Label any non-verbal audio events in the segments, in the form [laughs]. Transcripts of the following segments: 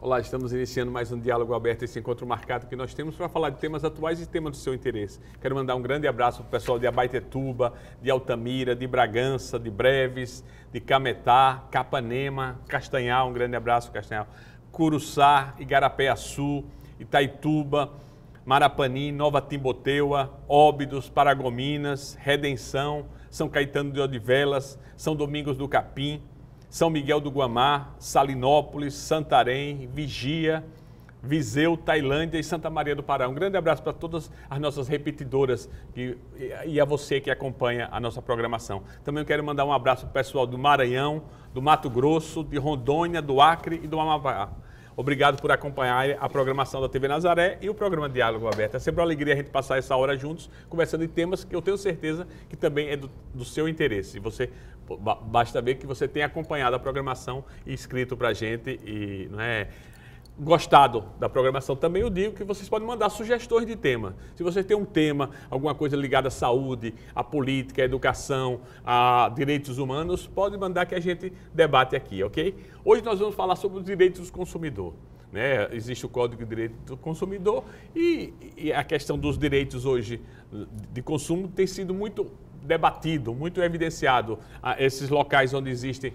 Olá, estamos iniciando mais um diálogo aberto, esse encontro marcado que nós temos para falar de temas atuais e temas do seu interesse. Quero mandar um grande abraço para o pessoal de Abaitetuba, de Altamira, de Bragança, de Breves, de Cametá, Capanema, Castanhal, um grande abraço, Castanhal, Curuçá, Igarapé-Açu, Itaituba, Marapani, Nova Timboteua, Óbidos, Paragominas, Redenção, São Caetano de Odivelas, São Domingos do Capim, são Miguel do Guamá, Salinópolis, Santarém, Vigia, Viseu, Tailândia e Santa Maria do Pará. Um grande abraço para todas as nossas repetidoras e, e, a você que acompanha a nossa programação. Também quero mandar um abraço para o pessoal do Maranhão, do Mato Grosso, de Rondônia, do Acre e do Amapá. Obrigado por acompanhar a programação da TV Nazaré e o programa Diálogo Aberto. É sempre uma alegria a gente passar essa hora juntos, conversando em temas que eu tenho certeza que também é do, do seu interesse. Você basta ver que você tem acompanhado a programação e escrito para a gente e não é gostado da programação também, eu digo que vocês podem mandar sugestões de tema. Se você tem um tema, alguma coisa ligada à saúde, à política, à educação, a direitos humanos, pode mandar que a gente debate aqui, ok? Hoje nós vamos falar sobre os direitos do consumidor. Né? Existe o Código de Direito do Consumidor e, e a questão dos direitos hoje de consumo tem sido muito debatido, muito evidenciado esses locais onde existem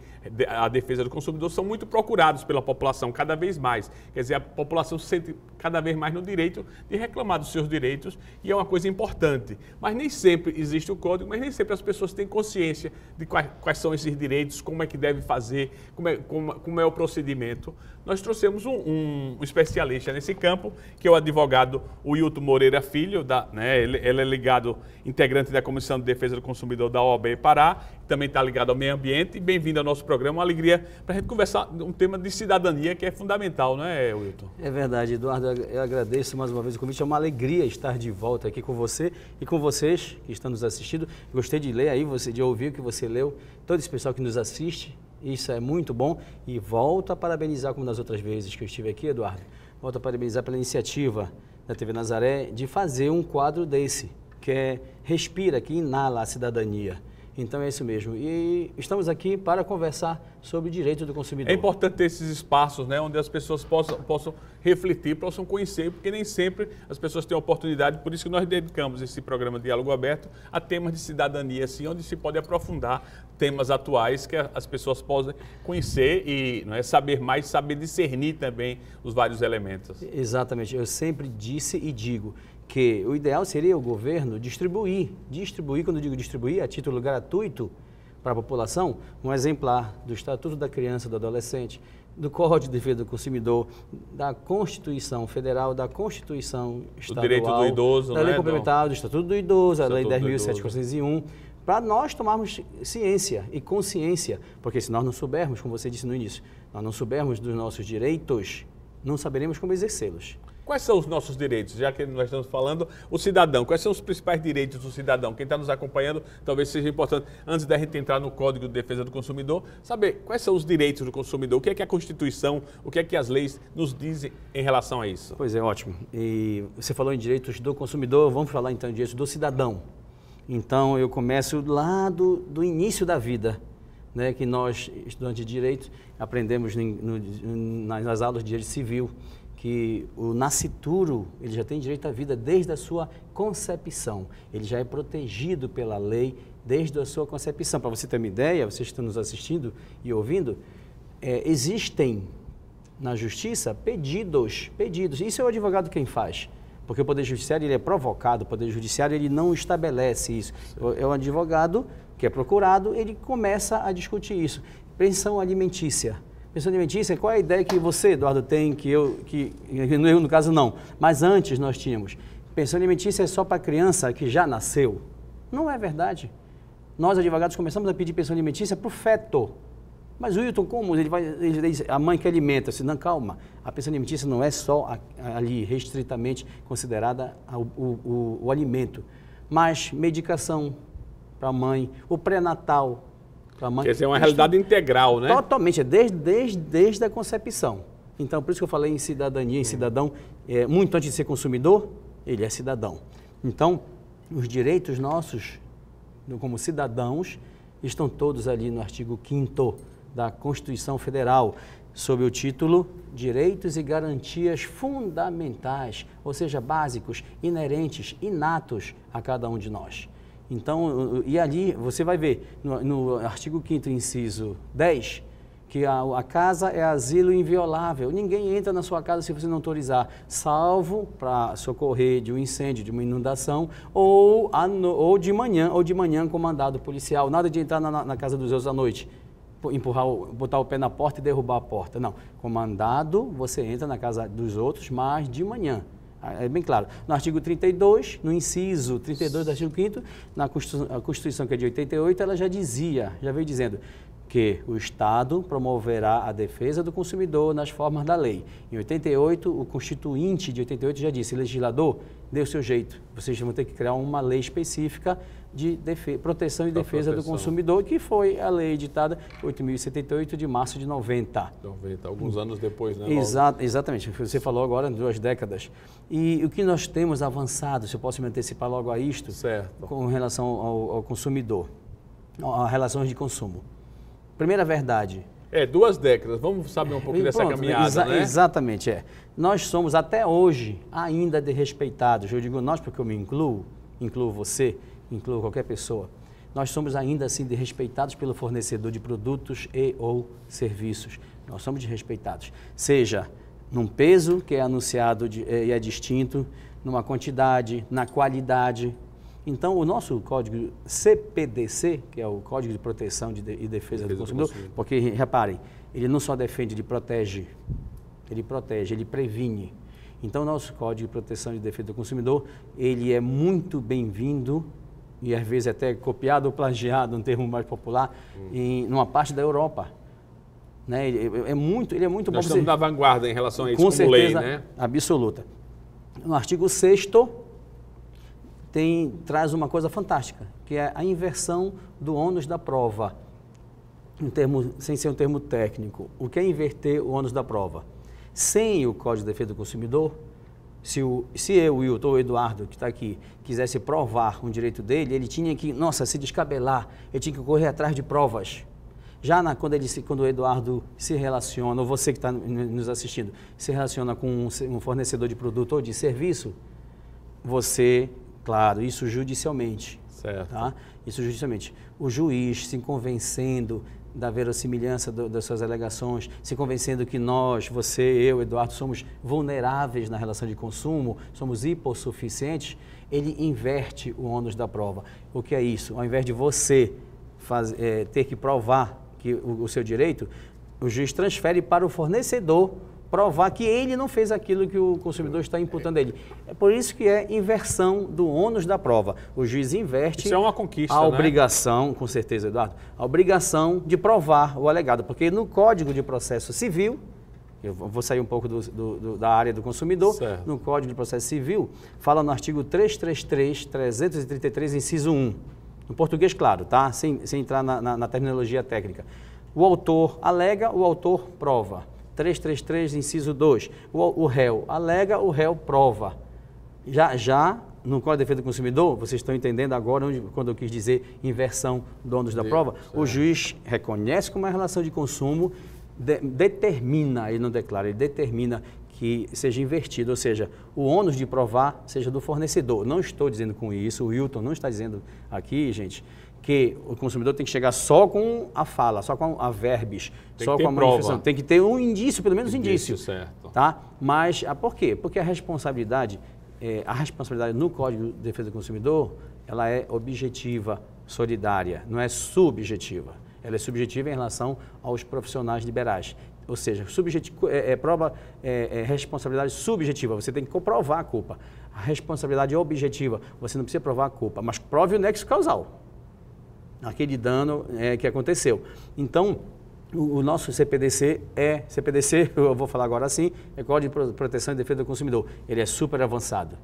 a defesa do consumidor são muito procurados pela população, cada vez mais. Quer dizer, a população se sente cada vez mais no direito de reclamar dos seus direitos e é uma coisa importante. Mas nem sempre existe o código, mas nem sempre as pessoas têm consciência de quais, quais são esses direitos, como é que deve fazer, como é, como, como é o procedimento. Nós trouxemos um, um, especialista nesse campo, que é o advogado Wilton Moreira Filho, da, né, ele, ele é ligado, integrante da Comissão de Defesa do Consumidor da OAB Pará, também está ligado ao meio ambiente. E bem-vindo ao nosso programa. Uma alegria para a gente conversar um tema de cidadania que é fundamental, não é, Wilton? É verdade, Eduardo. Eu agradeço mais uma vez o convite. É uma alegria estar de volta aqui com você e com vocês que estão nos assistindo. Gostei de ler aí, você, de ouvir o que você leu. Todo esse pessoal que nos assiste, isso é muito bom. E volto a parabenizar, como nas outras vezes que eu estive aqui, Eduardo, volto a parabenizar pela iniciativa da TV Nazaré de fazer um quadro desse, que é Respira, que inala a cidadania. Então é isso mesmo. E estamos aqui para conversar sobre direito do consumidor. É importante ter esses espaços, né, onde as pessoas possam, possam refletir, possam conhecer, porque nem sempre as pessoas têm oportunidade. Por isso que nós dedicamos esse programa Diálogo Aberto a temas de cidadania, assim, onde se pode aprofundar temas atuais que as pessoas possam conhecer e não é, saber mais, saber discernir também os vários elementos. Exatamente. Eu sempre disse e digo que o ideal seria o governo distribuir, distribuir, quando eu digo distribuir, a título gratuito para a população, um exemplar do Estatuto da Criança e do Adolescente, do Código de Defesa do Consumidor, da Constituição Federal, da Constituição Estadual, do Direito do Idoso, da né? Lei então, Complementar, do Estatuto do Idoso, da Lei 10.701, para nós tomarmos ciência e consciência, porque se nós não soubermos, como você disse no início, nós não soubermos dos nossos direitos, não saberemos como exercê-los. Quais são os nossos direitos? Já que nós estamos falando, o cidadão. Quais são os principais direitos do cidadão? Quem está nos acompanhando, talvez seja importante, antes da gente entrar no Código de Defesa do Consumidor, saber quais são os direitos do consumidor, o que é que a Constituição, o que é que as leis nos dizem em relação a isso. Pois é, ótimo. E você falou em direitos do consumidor, vamos falar então em direitos do cidadão. Então, eu começo lá do, do início da vida, né, que nós, estudantes de direito, aprendemos nas aulas de direito civil que o nascituro ele já tem direito à vida desde a sua concepção. Ele já é protegido pela lei desde a sua concepção. Para você ter uma ideia, vocês estão nos assistindo e ouvindo, é, existem na justiça pedidos, pedidos. Isso é o advogado quem faz. Porque o Poder Judiciário ele é provocado, o Poder Judiciário ele não estabelece isso. É o advogado que é procurado, ele começa a discutir isso. Pensão alimentícia Pensão alimentícia? qual é a ideia que você, Eduardo, tem, que eu, que eu no caso não, mas antes nós tínhamos? Pensão alimentícia é só para criança que já nasceu. Não é verdade. Nós, advogados, começamos a pedir pensão alimentícia para o feto. Mas, Wilton, como? Ele, vai, ele diz, a mãe que alimenta. se não, calma. A pensão alimentícia não é só ali, restritamente considerada o, o, o, o alimento. Mas medicação para a mãe, o pré-natal, Tamanho Quer dizer, é uma realidade integral, né? Totalmente, é desde, desde, desde a concepção. Então, por isso que eu falei em cidadania, em cidadão, é, muito antes de ser consumidor, ele é cidadão. Então, os direitos nossos, como cidadãos, estão todos ali no artigo 5 da Constituição Federal, sob o título Direitos e Garantias Fundamentais, ou seja, básicos, inerentes, inatos a cada um de nós. Então, e ali você vai ver no, no artigo 5 inciso 10, que a, a, casa é asilo inviolável. Ninguém entra na sua casa se você não autorizar, salvo para socorrer de um incêndio, de uma inundação, ou, a, ou de manhã, ou de manhã com mandado policial. Nada de entrar na, na casa dos outros à noite, empurrar, botar o pé na porta e derrubar a porta. Não, com mandado você entra na casa dos outros, mas de manhã. Ah, é bem claro. No artigo 32, no inciso 32 do artigo 5 na Constituição, que é de 88, ela já dizia, já veio dizendo que o Estado promoverá a defesa do consumidor nas formas da lei. Em 88, o constituinte de 88 já disse, legislador, dê o seu jeito. Vocês vão ter que criar uma lei específica de Proteção e da Defesa proteção. do Consumidor, que foi a lei editada 8.078 de março de 90. 90, alguns anos depois, né? Exa exatamente, você falou agora, duas décadas. E o que nós temos avançado, se eu posso me antecipar logo a isto, certo. com relação ao, ao consumidor, a relações de consumo. Primeira verdade. É, duas décadas. Vamos saber um pouco dessa caminhada, exa né? Exatamente, é. Nós somos até hoje ainda desrespeitados. Eu digo nós porque eu me incluo, incluo você, inclua qualquer pessoa, nós somos ainda assim respeitados pelo fornecedor de produtos e ou serviços. Nós somos desrespeitados, seja num peso que é anunciado de, eh, e é distinto, numa quantidade, na qualidade. Então, o nosso código CPDC, que é o Código de Proteção de e Defesa, Defesa do, consumidor, do Consumidor, porque reparem, ele não só defende, ele protege, ele protege, ele previne. Então, nosso Código de Proteção e Defesa do Consumidor, ele é muito bem-vindo e às vezes até copiado ou plagiado, um termo mais popular, hum. em numa parte da Europa. Né? Ele, é muito, ele é muito Nós bom. Nós estamos na vanguarda em relação a isso, com certeza, lei, né? absoluta. No artigo 6 tem, traz uma coisa fantástica, que é a inversão do ônus da prova, um termo, sem ser um termo técnico. O que é inverter o ônus da prova? Sem o Código de Defesa do Consumidor, se, o, se eu, Wilton ou Eduardo, que está aqui, quisesse provar um direito dele, ele tinha que, nossa, se descabelar, ele tinha que correr atrás de provas. Já na, quando, ele, quando o Eduardo se relaciona, ou você que está nos assistindo, se relaciona com um, um fornecedor de produto ou de serviço, você, claro, isso judicialmente. Certo. Tá? Isso judicialmente. O juiz se convencendo, da verossimilhança do, das suas alegações, se convencendo que nós, você, eu, Eduardo, somos vulneráveis na relação de consumo, somos hipossuficientes, ele inverte o ônus da prova. O que é isso? Ao invés de você faz, é, ter que provar que o, o seu direito, o juiz transfere para o fornecedor provar que ele não fez aquilo que o consumidor está imputando a ele. É por isso que é inversão do ônus da prova. O juiz inverte isso é uma conquista, a né? obrigação, né? com certeza, Eduardo, a obrigação de provar o alegado, porque no Código de Processo Civil, eu vou sair um pouco do, do, do, da área do consumidor, certo. no Código de Processo Civil, fala no artigo 333, 333, inciso 1. No português, claro, tá? Sem, sem entrar na, na, na terminologia técnica. O autor alega, o autor prova. 333, inciso 2. O, o réu alega, o réu prova. Já, já no Código de Defesa do Consumidor, vocês estão entendendo agora onde, quando eu quis dizer inversão do ônus da prova, o juiz reconhece como é a relação de consumo, de, determina, ele não declara, ele determina que seja invertido, ou seja, o ônus de provar seja do fornecedor. Não estou dizendo com isso, o Hilton não está dizendo aqui, gente, que o consumidor tem que chegar só com a fala, só com a verbis, tem só com a manifestação. Prova. Tem que ter um indício, pelo menos indício. Indício, certo. Tá? Mas ah, por quê? Porque a responsabilidade, é, a responsabilidade no Código de Defesa do Consumidor, ela é objetiva, solidária, não é subjetiva. Ela é subjetiva em relação aos profissionais liberais. Ou seja, é, é, prova é, é responsabilidade subjetiva, você tem que comprovar a culpa. A responsabilidade é objetiva, você não precisa provar a culpa, mas prove o nexo causal aquele dano é, que aconteceu. Então, o, nosso CPDC é, CPDC, [laughs] eu vou falar agora assim, é Código de Proteção e Defesa do Consumidor. Ele é super avançado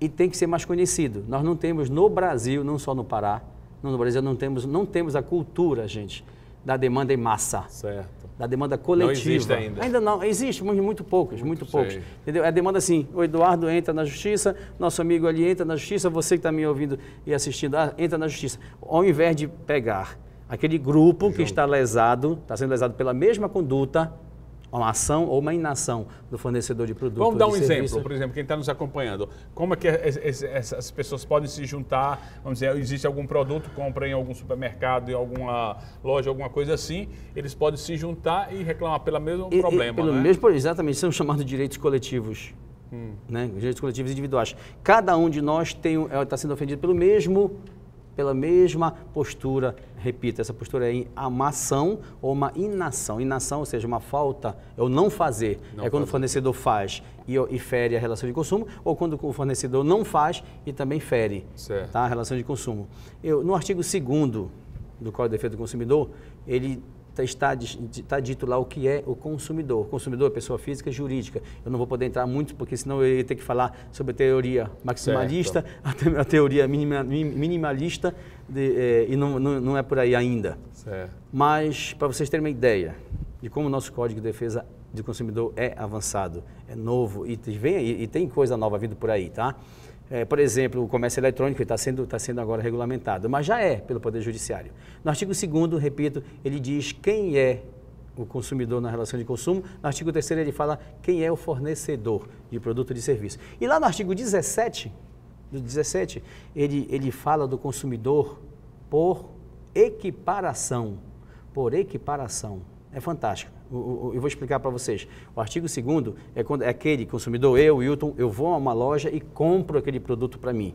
e tem que ser mais conhecido. Nós não temos no Brasil, não só no Pará, no Brasil não temos, não temos a cultura, gente, da demanda em massa. Certo. Da demanda coletiva. Não existe ainda. Ainda não, existe, mas muito poucos, muito, muito poucos. Sei. Entendeu? É demanda assim, o Eduardo entra na justiça, nosso amigo ali entra na justiça, você que está me ouvindo e assistindo, ah, entra na justiça. Ao invés de pegar aquele grupo Junto. que está lesado, está sendo lesado pela mesma conduta, uma ação ou uma inação do fornecedor de produtos. Vamos dar um exemplo, por exemplo, quem está nos acompanhando. Como é que essas pessoas podem se juntar? Vamos dizer, existe algum produto, compra em algum supermercado, em alguma loja, alguma coisa assim, eles podem se juntar e reclamar pelo mesmo e, problema. E pelo né? mesmo, exatamente, são chamados direitos coletivos. Hum. Né? Direitos coletivos individuais. Cada um de nós está é, sendo ofendido pelo mesmo pela mesma postura, repito, essa postura é uma ação ou uma inação. Inação, ou seja, uma falta, é o não fazer. Não é quando o fornecedor faz e, e, fere a relação de consumo, ou quando o fornecedor não faz e também fere tá, a relação de consumo. Eu, no artigo 2 do Código de Defesa do Consumidor, ele Tá, está, está dito lá o que é o consumidor. consumidor é pessoa física e jurídica. Eu não vou poder entrar muito, porque senão eu ia ter que falar sobre a teoria maximalista, certo. a teoria minima, minimalista, de, é, e não, não, não, é por aí ainda. Certo. Mas, para vocês terem uma ideia de como o nosso Código de Defesa do Consumidor é avançado, é novo, e, vem, e, e tem coisa nova vindo por aí, tá? é, por exemplo, o comércio eletrônico está sendo, tá sendo agora regulamentado, mas já é pelo Poder Judiciário. No artigo 2 repito, ele diz quem é o consumidor na relação de consumo. No artigo 3 ele fala quem é o fornecedor de produto ou de serviço. E lá no artigo 17, do 17, ele, ele fala do consumidor por equiparação. Por equiparação. É fantástico eu vou explicar para vocês. O artigo 2 é quando é aquele consumidor, eu, Wilton, eu vou a uma loja e compro aquele produto para mim.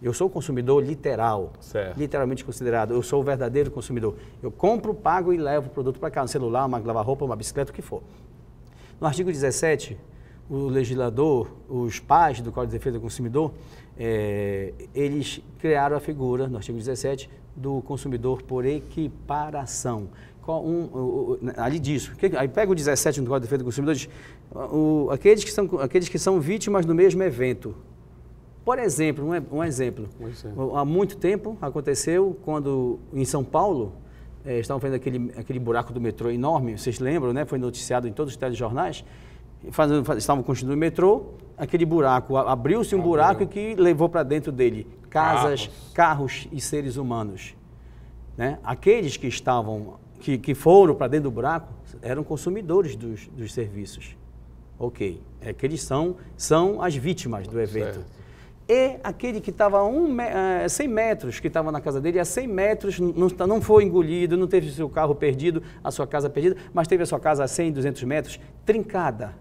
Eu sou o consumidor literal, certo. literalmente considerado. Eu sou o verdadeiro consumidor. Eu compro, pago e levo o produto para casa, um celular, uma lava-roupa, uma bicicleta, o que for. No artigo 17, o legislador, os pais do Código de Defesa do Consumidor, é, eles criaram a figura, no artigo 17, do consumidor por equiparação, um, né, ali diz, aí pega o 17 do Código de Defesa do Consumidor diz, o, aqueles, que são, aqueles que são vítimas do mesmo evento. Por exemplo, um, um exemplo. Há muito tempo aconteceu quando em São Paulo é, estavam vendo aquele, aquele buraco do metrô enorme, vocês lembram, né? Foi noticiado em todos os telejornais. Fazendo, faz, estavam construindo o metrô, aquele buraco, abriu-se um buraco que levou para dentro dele casas, carros. carros e seres humanos. Né? Aqueles que estavam que, que foram para dentro do buraco eram consumidores dos, dos serviços. Ok. É que eles são, são as vítimas do evento. Certo. E aquele que estava a um, uh, eh, 100 metros, que estava na casa dele, a 100 metros, não, tá, não foi engolido, não teve seu carro perdido, a sua casa perdida, mas teve a sua casa a 100, 200 metros trincada.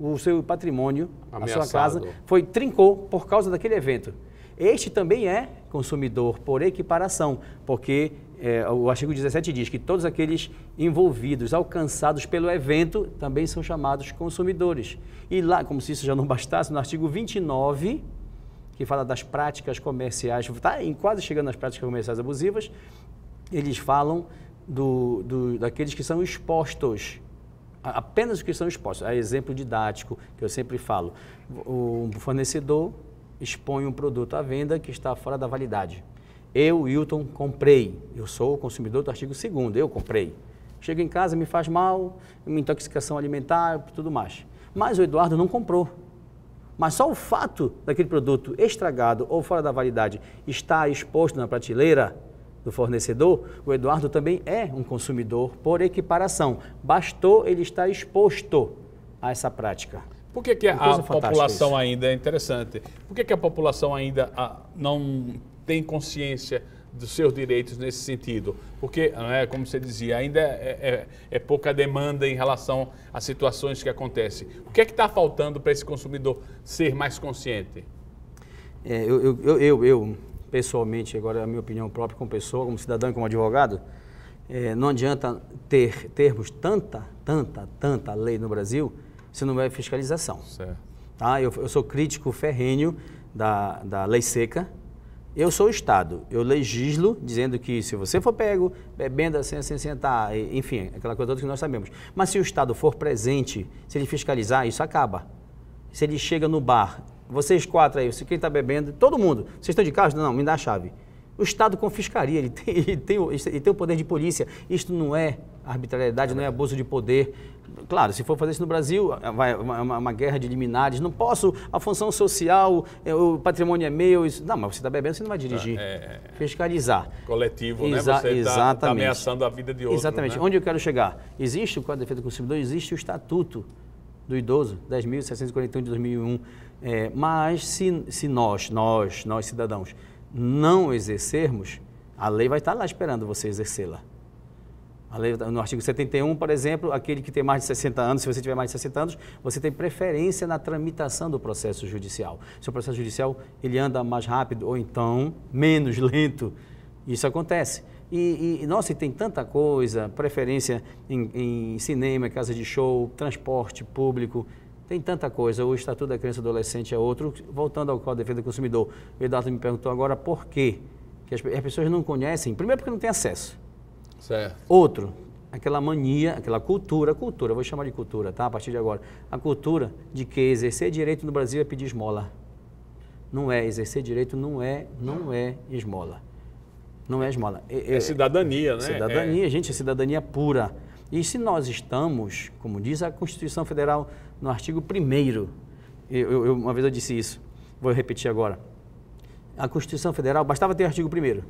O seu patrimônio, Ameaçado. a sua casa, foi trincou por causa daquele evento. Este também é consumidor por equiparação, porque é, o artigo 17 diz que todos aqueles envolvidos, alcançados pelo evento, também são chamados consumidores. E lá, como se isso já não bastasse, no artigo 29, que fala das práticas comerciais, está quase chegando nas práticas comerciais abusivas, eles falam do, do, daqueles que são expostos, apenas os que são expostos. É exemplo didático que eu sempre falo. O fornecedor expõe um produto à venda que está fora da validade eu, Wilton, comprei. Eu sou o consumidor do artigo 2 eu comprei. Chego em casa, me faz mal, uma intoxicação alimentar, tudo mais. Mas o Eduardo não comprou. Mas só o fato daquele produto estragado ou fora da validade estar exposto na prateleira do fornecedor, o Eduardo também é um consumidor por equiparação. Bastou ele estar exposto a essa prática. Por que, que a população isso? ainda é interessante? Por que, que a população ainda ah, não tem consciência dos seus direitos nesse sentido? Porque, é, como você dizia, ainda é, é, é, pouca demanda em relação às situações que acontecem. O que é que está faltando para esse consumidor ser mais consciente? É, eu, eu, eu, eu, pessoalmente, agora é a minha opinião própria como pessoa, como cidadão e como advogado, é, não adianta ter, termos tanta, tanta, tanta lei no Brasil se não houver fiscalização. Certo. Tá? Eu, eu sou crítico ferrenho da, da lei seca, eu sou o Estado, eu legislo dizendo que se você for pego bebendo assim, sentar, enfim, aquela coisa toda que nós sabemos. Mas se o Estado for presente, se ele fiscalizar, isso acaba. Se ele chega no bar, vocês quatro aí, quem está bebendo, todo mundo, vocês estão de casa, Não, me dá a chave. O Estado confiscaria, ele tem, ele tem, ele tem o poder de polícia. Isto não é arbitrariedade, não é abuso de poder. Claro, se for fazer isso no Brasil, é, vai é é uma, uma guerra de liminares. Não posso, a função social, o patrimônio é meu. Isso... Não, mas você está bebendo, você não vai tá, dirigir. é, fiscalizar. Coletivo, né? Exa né? Você está tá, tá ameaçando a vida de outro. Exatamente. Né? Onde eu quero chegar? Existe o Código de Defesa do Consumidor, existe o Estatuto do Idoso, 10.641 de 2001. É, mas se, se nós, nós, nós cidadãos, não exercermos, a lei vai estar tá lá esperando você exercê-la. Lei, no artigo 71, por exemplo, aquele que tem mais de 60 anos, se você tiver mais de 60 anos, você tem preferência na tramitação do processo judicial. Se o processo judicial ele anda mais rápido ou então menos [laughs] lento, isso acontece. E, e nossa, e tem tanta coisa, preferência em, em cinema, casa de show, transporte público, tem tanta coisa. O Estatuto da Criança e Adolescente é outro. Voltando ao Código de Defesa do Consumidor, o Eduardo me perguntou agora por quê. Que as, as pessoas não conhecem, primeiro porque não tem acesso. Certo. Outro, aquela mania, aquela cultura, cultura, vou chamar de cultura, tá? A partir de agora. A cultura de que exercer direito no Brasil é pedir esmola. Não é, exercer direito não é, não é esmola. Não é esmola. É, é, é cidadania, né? Cidadania, é. gente, é cidadania pura. E se nós estamos, como diz a Constituição Federal no artigo 1 eu, eu, uma vez eu disse isso, vou repetir agora. A Constituição Federal, bastava ter o artigo 1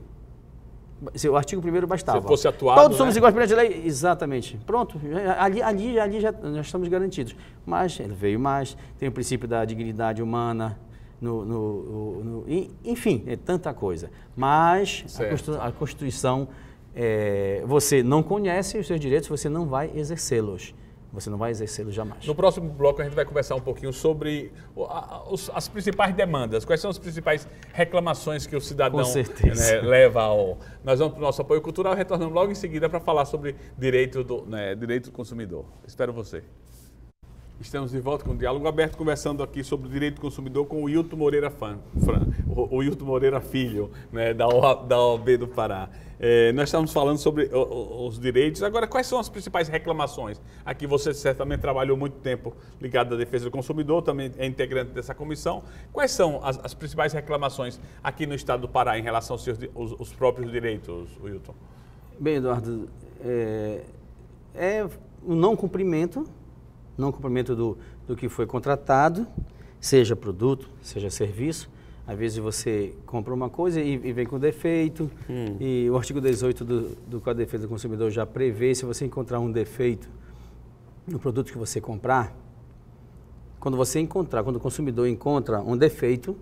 se o artigo primeiro bastava. Se fosse atuado. Todos somos né? iguais perante a lei. Exatamente. Pronto. Ali, ali, ali já, já estamos garantidos. Mas ele veio mais. Tem o princípio da dignidade humana. No, no, no, enfim, é tanta coisa. Mas a Constituição, a Constituição é, você não conhece os seus direitos, você não vai exercê-los. Você não vai exercê-lo jamais. No próximo bloco a gente vai conversar um pouquinho sobre as principais demandas. Quais são as principais reclamações que o cidadão né, leva ao. Nós vamos para o nosso apoio cultural, retornando logo em seguida para falar sobre direito do, né, direito do consumidor. Espero você. Estamos de volta com o Diálogo Aberto, conversando aqui sobre o direito do consumidor com o Hilton Moreira, Fan, Fran, o, Hilton Moreira Filho, né, da, OAB, da OAB do Pará. É, nós estamos falando sobre o, os direitos. Agora, quais são as principais reclamações? Aqui você certamente trabalhou muito tempo ligado à defesa do consumidor, também é integrante dessa comissão. Quais são as, as principais reclamações aqui no estado do Pará em relação aos seus, os, os próprios direitos, Hilton? Bem, Eduardo, é, é o não cumprimento não cumprimento do, do que foi contratado, seja produto, seja serviço. Às vezes você compra uma coisa e, e vem com defeito, hum. e o artigo 18 do, do Código de Defesa do Consumidor já prevê, se você encontrar um defeito no produto que você comprar, quando você encontrar, quando o consumidor encontra um defeito,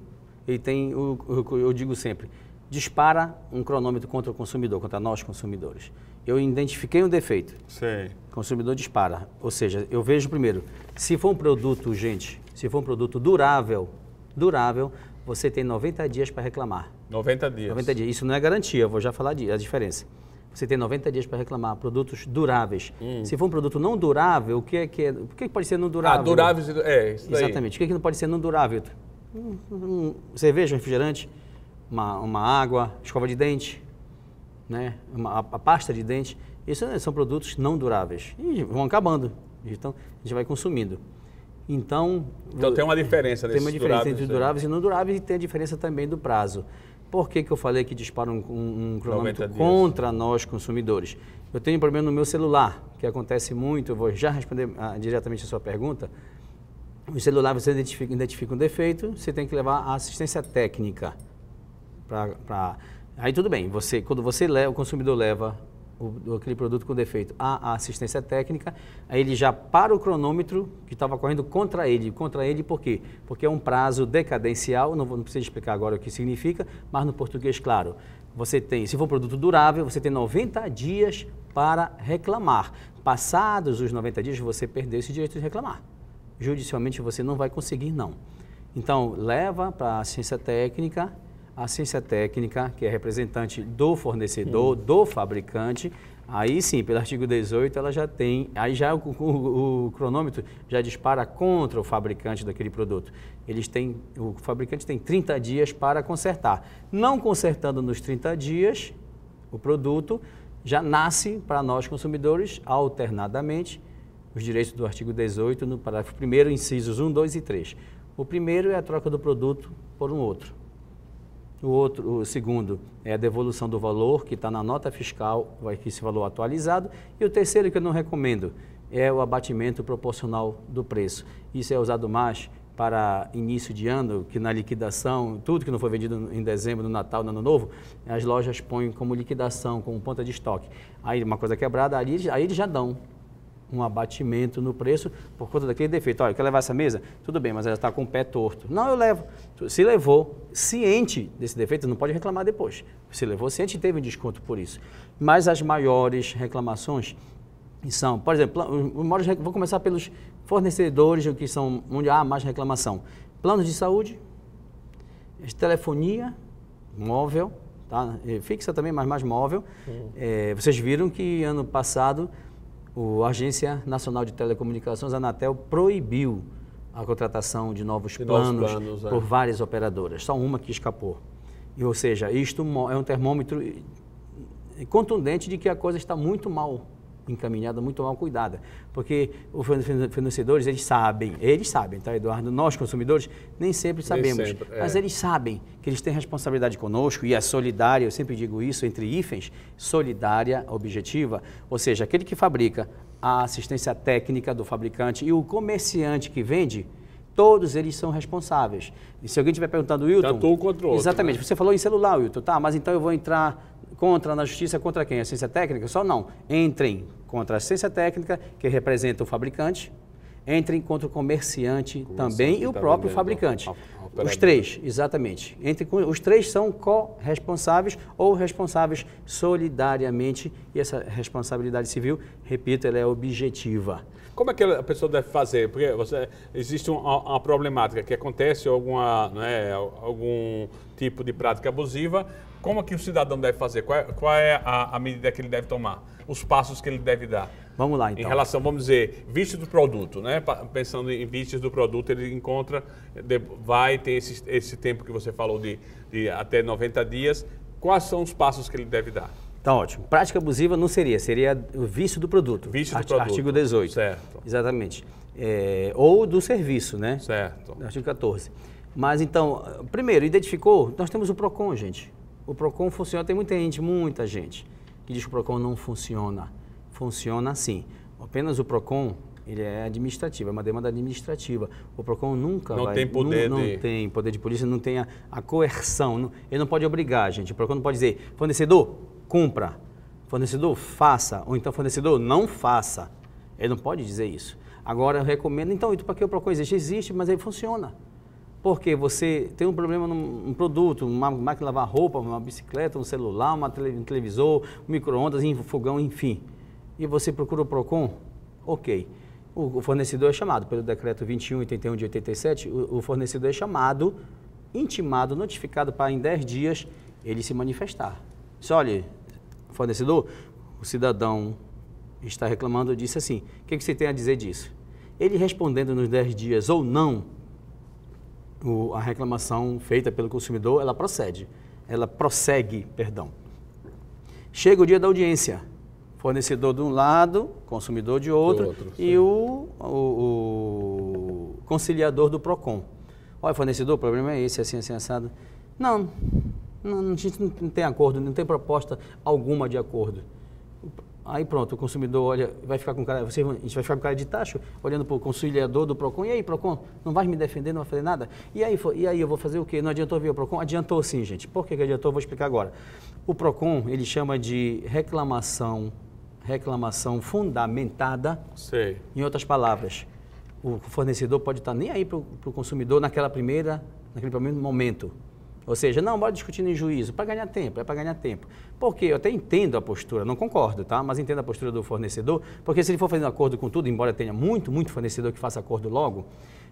ele tem, o eu digo sempre, dispara um cronômetro contra o consumidor, contra nós consumidores eu identifiquei um defeito. Sei. O consumidor dispara. Ou seja, eu vejo primeiro, se for um produto, gente, se for um produto durável, durável, você tem 90 dias para reclamar. 90 dias. 90 dias. Isso não é garantia, eu vou já falar a diferença. Você tem 90 dias para reclamar, produtos duráveis. Hum. Se for um produto não durável, o que é que é, o que, é pode ser não durável? Ah, duráveis, é, isso daí. Exatamente. O que, é não pode ser não durável? Um, um, hum. cerveja, refrigerante, uma, uma água, escova de dente, né, uma, a, pasta de dente, esses né, são produtos não duráveis e vão acabando. Então a gente vai consumindo. Então, então tem uma diferença Tem uma diferença duráveis, entre duráveis é. e não duráveis e tem a diferença também do prazo. Por que, que eu falei que dispara um, um, um cronômetro contra nós consumidores? Eu tenho um problema no meu celular, que acontece muito, eu vou já responder ah, diretamente a sua pergunta. O celular você identifica, identifica um defeito, você tem que levar a assistência técnica para Aí tudo bem, você, quando você leva, o consumidor leva o, aquele produto com defeito à assistência técnica, aí ele já para o cronômetro que estava correndo contra ele. Contra ele por quê? Porque é um prazo decadencial, não, não preciso explicar agora o que significa, mas no português, claro, você tem, se for um produto durável, você tem 90 dias para reclamar. Passados os 90 dias, você perdeu esse direito de reclamar. Judicialmente você não vai conseguir, não. Então, leva para a assistência técnica, a ciência técnica, que é representante do fornecedor, do fabricante, Aí sim, pelo artigo 18, ela já tem, aí já o, o, o, cronômetro já dispara contra o fabricante daquele produto. Eles têm, o fabricante tem 30 dias para consertar. Não consertando nos 30 dias, o produto já nasce para nós consumidores alternadamente os direitos do artigo 18 no parágrafo 1 incisos 1, 2 e 3. O primeiro é a troca do produto por um outro. O outro, o segundo, é a devolução do valor que está na nota fiscal, vai que esse valor atualizado. E o terceiro que eu não recomendo é o abatimento proporcional do preço. Isso é usado mais para início de ano, que na liquidação, tudo que não foi vendido em dezembro, no Natal, no Ano Novo, as lojas põem como liquidação, como ponta de estoque. Aí uma coisa quebrada, aí aí eles já dão um abatimento no preço por conta daquele defeito. Olha, quer levar essa mesa? Tudo bem, mas ela está com o pé torto. Não, eu levo. Se levou ciente desse defeito, não pode reclamar depois. Se levou ciente, teve um desconto por isso. Mas as maiores reclamações são, por exemplo, maiores, vou começar pelos fornecedores, que são onde há mais reclamação. Planos de saúde, telefonia, móvel, tá? fixa também, mas mais móvel. É, vocês viram que ano passado o Agência Nacional de Telecomunicações, a Anatel, proibiu a contratação de novos de planos, planos por é. várias operadoras. Só uma que escapou. E, ou seja, isto é um termômetro contundente de que a coisa está muito mal encaminhada, muito mal cuidada, porque os fornecedores, eles sabem, eles sabem, tá, Eduardo? Nós, consumidores, nem sempre sabemos, nem sempre, é. mas eles sabem que eles têm responsabilidade conosco e é solidária, eu sempre digo isso, entre hífens, solidária, objetiva, ou seja, aquele que fabrica a assistência técnica do fabricante e o comerciante que vende, todos eles são responsáveis. E se alguém estiver perguntando, Wilton... Tanto um contra o controle Exatamente. Né? Você falou em celular, Wilton, tá, mas então eu vou entrar contra na justiça contra quem? A ciência técnica? Só não. Entrem contra a ciência técnica, que representa o fabricante, entrem contra o comerciante, também e o próprio né? fabricante. Então, a, a os três, exatamente. Entre, os três são corresponsáveis ou responsáveis solidariamente e essa responsabilidade civil, repito, ela é objetiva. Como é que a pessoa deve fazer? Porque você, existe uma, uma problemática que acontece, alguma, né, algum tipo de prática abusiva. Como é que o cidadão deve fazer? Qual é, qual é a, a, medida que ele deve tomar? Os passos que ele deve dar? Vamos lá, então. Em relação, vamos dizer, vício do produto, né? Pensando em vícios do produto, ele encontra, vai ter esse, esse tempo que você falou de, de até 90 dias. Quais são os passos que ele deve dar? Tá ótimo. Prática abusiva não seria, seria o vício do produto. Vício do art, produto. Artigo 18. Certo. Exatamente. É, ou do serviço, né? Certo. Artigo 14. Mas então, primeiro, identificou? Nós temos o PROCON, gente. O PROCON funciona, tem muita gente, muita gente, que diz que o PROCON não funciona. Funciona assim. Apenas o PROCON, ele é administrativo, é uma demanda administrativa. O PROCON nunca não vai... Tem poder não, não tem poder de polícia, não tem a, a coerção. Não, ele não pode obrigar, gente. O PROCON não pode dizer, fornecedor, cumpra. Fornecedor, faça. Ou então, fornecedor, não faça. Ele não pode dizer isso. Agora, eu recomendo. Então, para que o PROCON existe? Existe, mas aí funciona. Porque você tem um problema num um produto, uma máquina de lavar roupa, uma bicicleta, um celular, uma tele, um televisor, um micro-ondas, um fogão, enfim. E você procura o PROCON? Ok. O, o fornecedor é chamado, pelo decreto 2181 de 87, o, o fornecedor é chamado, intimado, notificado para em 10 dias ele se manifestar. Diz, olha, fornecedor, o cidadão está reclamando, disse assim: o que, é você tem a dizer disso? Ele respondendo nos 10 dias ou não, o, a reclamação feita pelo consumidor, ela procede, ela prossegue, perdão. Chega o dia da audiência, fornecedor de um lado, consumidor de outro, outro e o, o, o, conciliador do PROCON. Olha, fornecedor, o problema é esse, assim, assim, assado. Não, não, a gente não tem acordo, não tem proposta alguma de acordo. Aí pronto, o consumidor olha, vai ficar com cara, você, a gente vai ficar com cara de tacho, olhando para o conciliador do PROCON, e aí, PROCON, não vai me defender, não vai fazer nada? E aí, e aí eu vou fazer o quê? Não adiantou vir o PROCON? Adiantou sim, gente. Por que, que adiantou? vou explicar agora. O PROCON, ele chama de reclamação, reclamação fundamentada, Sei. em outras palavras. O fornecedor pode estar tá nem aí para o consumidor naquela primeira, naquele primeiro momento. Ou seja, não, bora discutindo em juízo, para ganhar tempo, é para ganhar tempo. Porque eu até entendo a postura, não concordo, tá? Mas entendo a postura do fornecedor, porque se ele for fazendo acordo com tudo, embora tenha muito, muito fornecedor que faça acordo logo,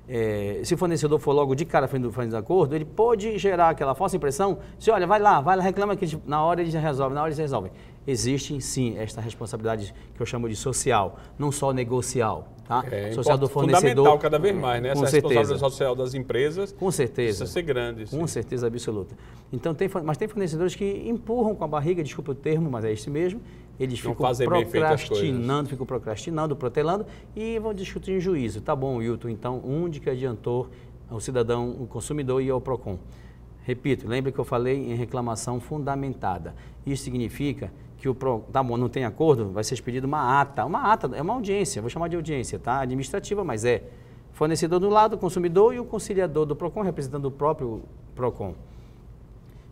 é, se o fornecedor for logo de cara fazendo, fazendo acordo, ele pode gerar aquela falsa impressão se, olha, vai lá, vai lá, reclama que na hora eles resolvem, na hora eles resolvem existe sim esta responsabilidade que eu chamo de social, não só negocial. Tá? É, social do fornecedor. Fundamental cada vez mais, né? Com Essa certeza. responsabilidade social das empresas com certeza. precisa ser grande. Sim. Com certeza absoluta. Então, tem, mas tem fornecedores que empurram com a barriga, desculpa o termo, mas é esse mesmo, eles ficam procrastinando, ficam procrastinando, protelando e vão discutir em juízo. Tá bom, Wilton, então onde que adiantou o cidadão, o consumidor e ao PROCON? Repito, lembra que eu falei em reclamação fundamentada. Isso significa que o Prodamon tá não tem acordo, vai ser expedida uma ata. Uma ata é uma audiência, vou chamar de audiência, tá? Administrativa, mas é fornecedor do lado, consumidor e o conciliador do Procon representando o próprio Procon.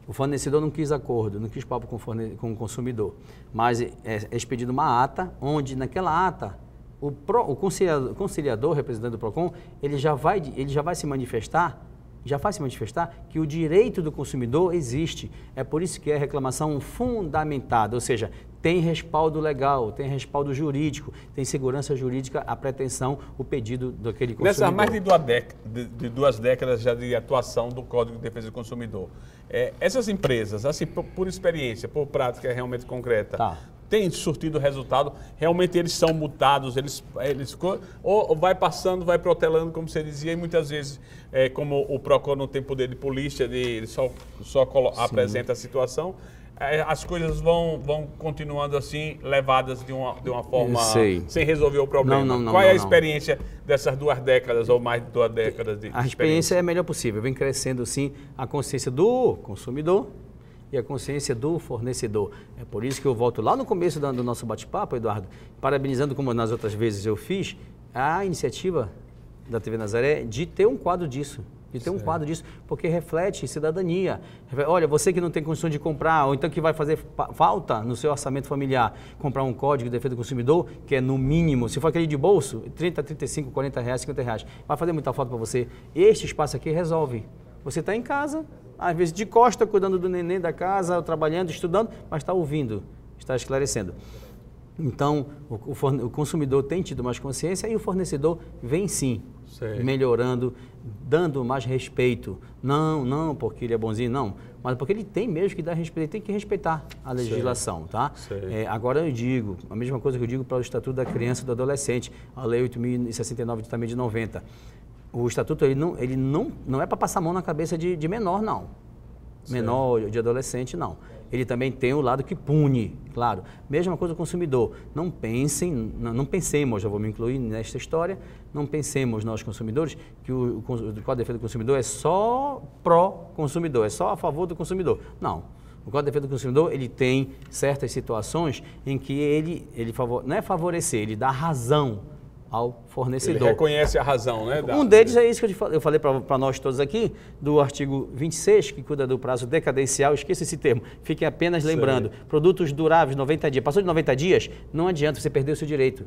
O fornecedor não quis acordo, não quis papo com, com o consumidor, mas é, é expedida uma ata onde naquela ata o, pro, o conciliador, conciliador representando o Procon, ele já vai ele já vai se manifestar já faz se manifestar que o direito do consumidor existe. É por isso que é reclamação fundamentada, ou seja, tem respaldo legal, tem respaldo jurídico, tem segurança jurídica a pretensão, o pedido daquele consumidor. Nessa mais de duas, de, de duas, décadas já de atuação do Código de Defesa do Consumidor, é, essas empresas, assim, por, por, experiência, por prática realmente concreta, tá. têm surtido resultado? Realmente eles são mutados, eles, eles ou vai passando, vai protelando, como você dizia, e muitas vezes, é, como o PROCON não tem poder de polícia, de, ele só, só apresenta a situação, é, as coisas vão, vão continuando assim, levadas de uma, de uma forma Sei. sem resolver o problema. Não, não, não, Qual é a experiência dessas duas décadas ou mais de duas décadas de A experiência, experiência é a melhor possível. Vem crescendo sim a consciência do consumidor e a consciência do fornecedor. É por isso que eu volto lá no começo do nosso bate-papo, Eduardo, parabenizando como nas outras vezes eu fiz, a iniciativa da TV Nazaré de ter um quadro disso gente tem um quadro disso, porque reflete cidadania. Olha, você que não tem condição de comprar, ou então que vai fazer falta no seu orçamento familiar, comprar um código de defesa do consumidor, que é no mínimo, se for aquele de bolso, 30, 35, 40 reais, 50 reais. Vai fazer muita falta para você. Este espaço aqui resolve. Você está em casa, às vezes de costa, cuidando do neném da casa, trabalhando, estudando, mas está ouvindo, está esclarecendo. Então, o, forne... o, consumidor tem tido mais consciência e o fornecedor vem sim Sei. melhorando, dando mais respeito. Não, não porque ele é bonzinho, não. Mas porque ele tem mesmo que dar respeito, ele tem que respeitar a legislação, Sei. tá? É, agora eu digo, a mesma coisa que eu digo para o Estatuto da Criança e do Adolescente, a Lei 8.069 também de 90. O Estatuto, ele não, ele não, não é para passar a mão na cabeça de, de menor, não. Menor, de adolescente, não ele também tem o lado que pune, claro. Mesma coisa o consumidor. Não pensem, não, pensemos, já vou me incluir nesta história, não pensemos nós consumidores que o, o Código de Defesa do Consumidor é só pró-consumidor, é só a favor do consumidor. Não. O Código de Defesa do Consumidor, ele tem certas situações em que ele, ele favor, não é favorecer, ele dá razão ao fornecedor. Ele reconhece a razão, né? Um deles é isso que eu falei para nós todos aqui, do artigo 26, que cuida do prazo decadencial, esqueça esse termo, fiquem apenas lembrando, produtos duráveis, 90 dias, passou de 90 dias, não adianta, você perder o seu direito.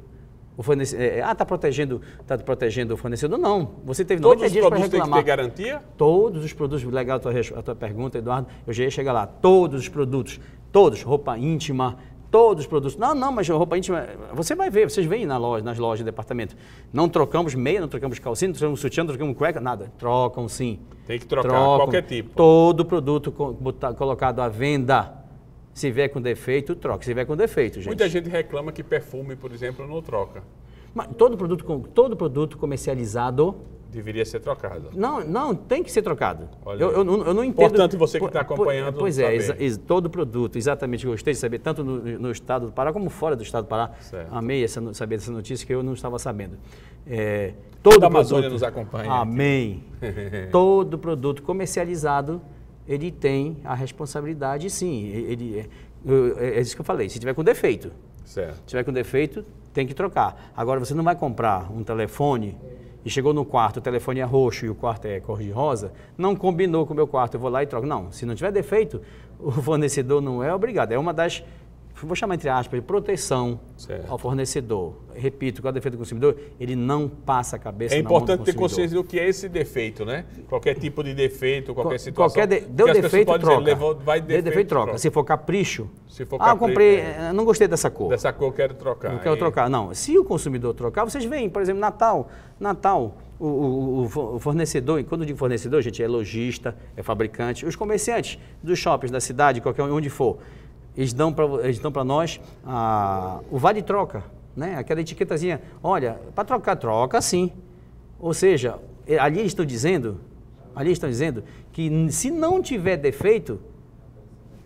O fornece... É, é, ah, está protegendo, tá protegendo o fornecedor? Não, você teve 90 Todos dias para reclamar. Todos os produtos têm que ter garantia? Todos os produtos, legal a tua, a tua pergunta, Eduardo, eu já ia chegar lá, todos os produtos, todos, roupa íntima, todos os produtos. Não, não, mas roupa íntima. Você vai ver, vocês veem na loja, nas lojas de departamento. Não trocamos meia, não trocamos calcinha, não trocamos sutiã, não trocamos cueca, nada. Trocam sim. Tem que trocar Trocam. qualquer tipo. Todo produto colocado à venda. Se vier com defeito, troca. Se vier com defeito, gente. Muita gente reclama que perfume, por exemplo, não troca. Mas todo produto, todo produto comercializado deveria ser trocado Não, não, tem que ser trocado Eu, eu, eu, não entendo. Portanto, você que está acompanhando. Pois é, todo produto, exatamente, gostei de saber, tanto no, no, estado do Pará como fora do estado do Pará. Certo. Amei essa, saber dessa notícia que eu não estava sabendo. É, todo Toda a Amazônia nos acompanha. Amém. [laughs] todo produto comercializado, ele tem a responsabilidade, sim. Ele, é, é, é isso que eu falei, se tiver com defeito. Certo. Se tiver com defeito, tem que trocar. Agora, você não vai comprar um telefone e chegou no quarto, o telefone é roxo e o quarto é cor-de-rosa, não combinou com o meu quarto, eu vou lá e troco. Não, se não tiver defeito, [laughs] o fornecedor não é obrigado. É uma das vou chamar entre aspas, de proteção certo. ao fornecedor. Repito, qual é o defeito do consumidor? Ele não passa a cabeça É importante ter consciência do que é esse defeito, né? Qualquer tipo de defeito, qualquer Co situação. Qualquer de... Deu defeito, troca. Dizer, levou, vai defeito, Deu defeito, troca. troca. Se for capricho... Se for ah, capricho, ah, eh, comprei, é. não gostei dessa cor. Dessa cor eu quero trocar. Não quero hein? É. trocar. Não, se o consumidor trocar, vocês veem, por exemplo, Natal, Natal... O, o, o, fornecedor, quando eu digo fornecedor, gente, é lojista, é fabricante, os comerciantes dos shoppings da cidade, qualquer onde for, eles dão para nós o vale troca, né? aquela etiquetazinha. Olha, para trocar, troca sim. Ou seja, é, ali estão dizendo, ali estão dizendo que se não tiver defeito,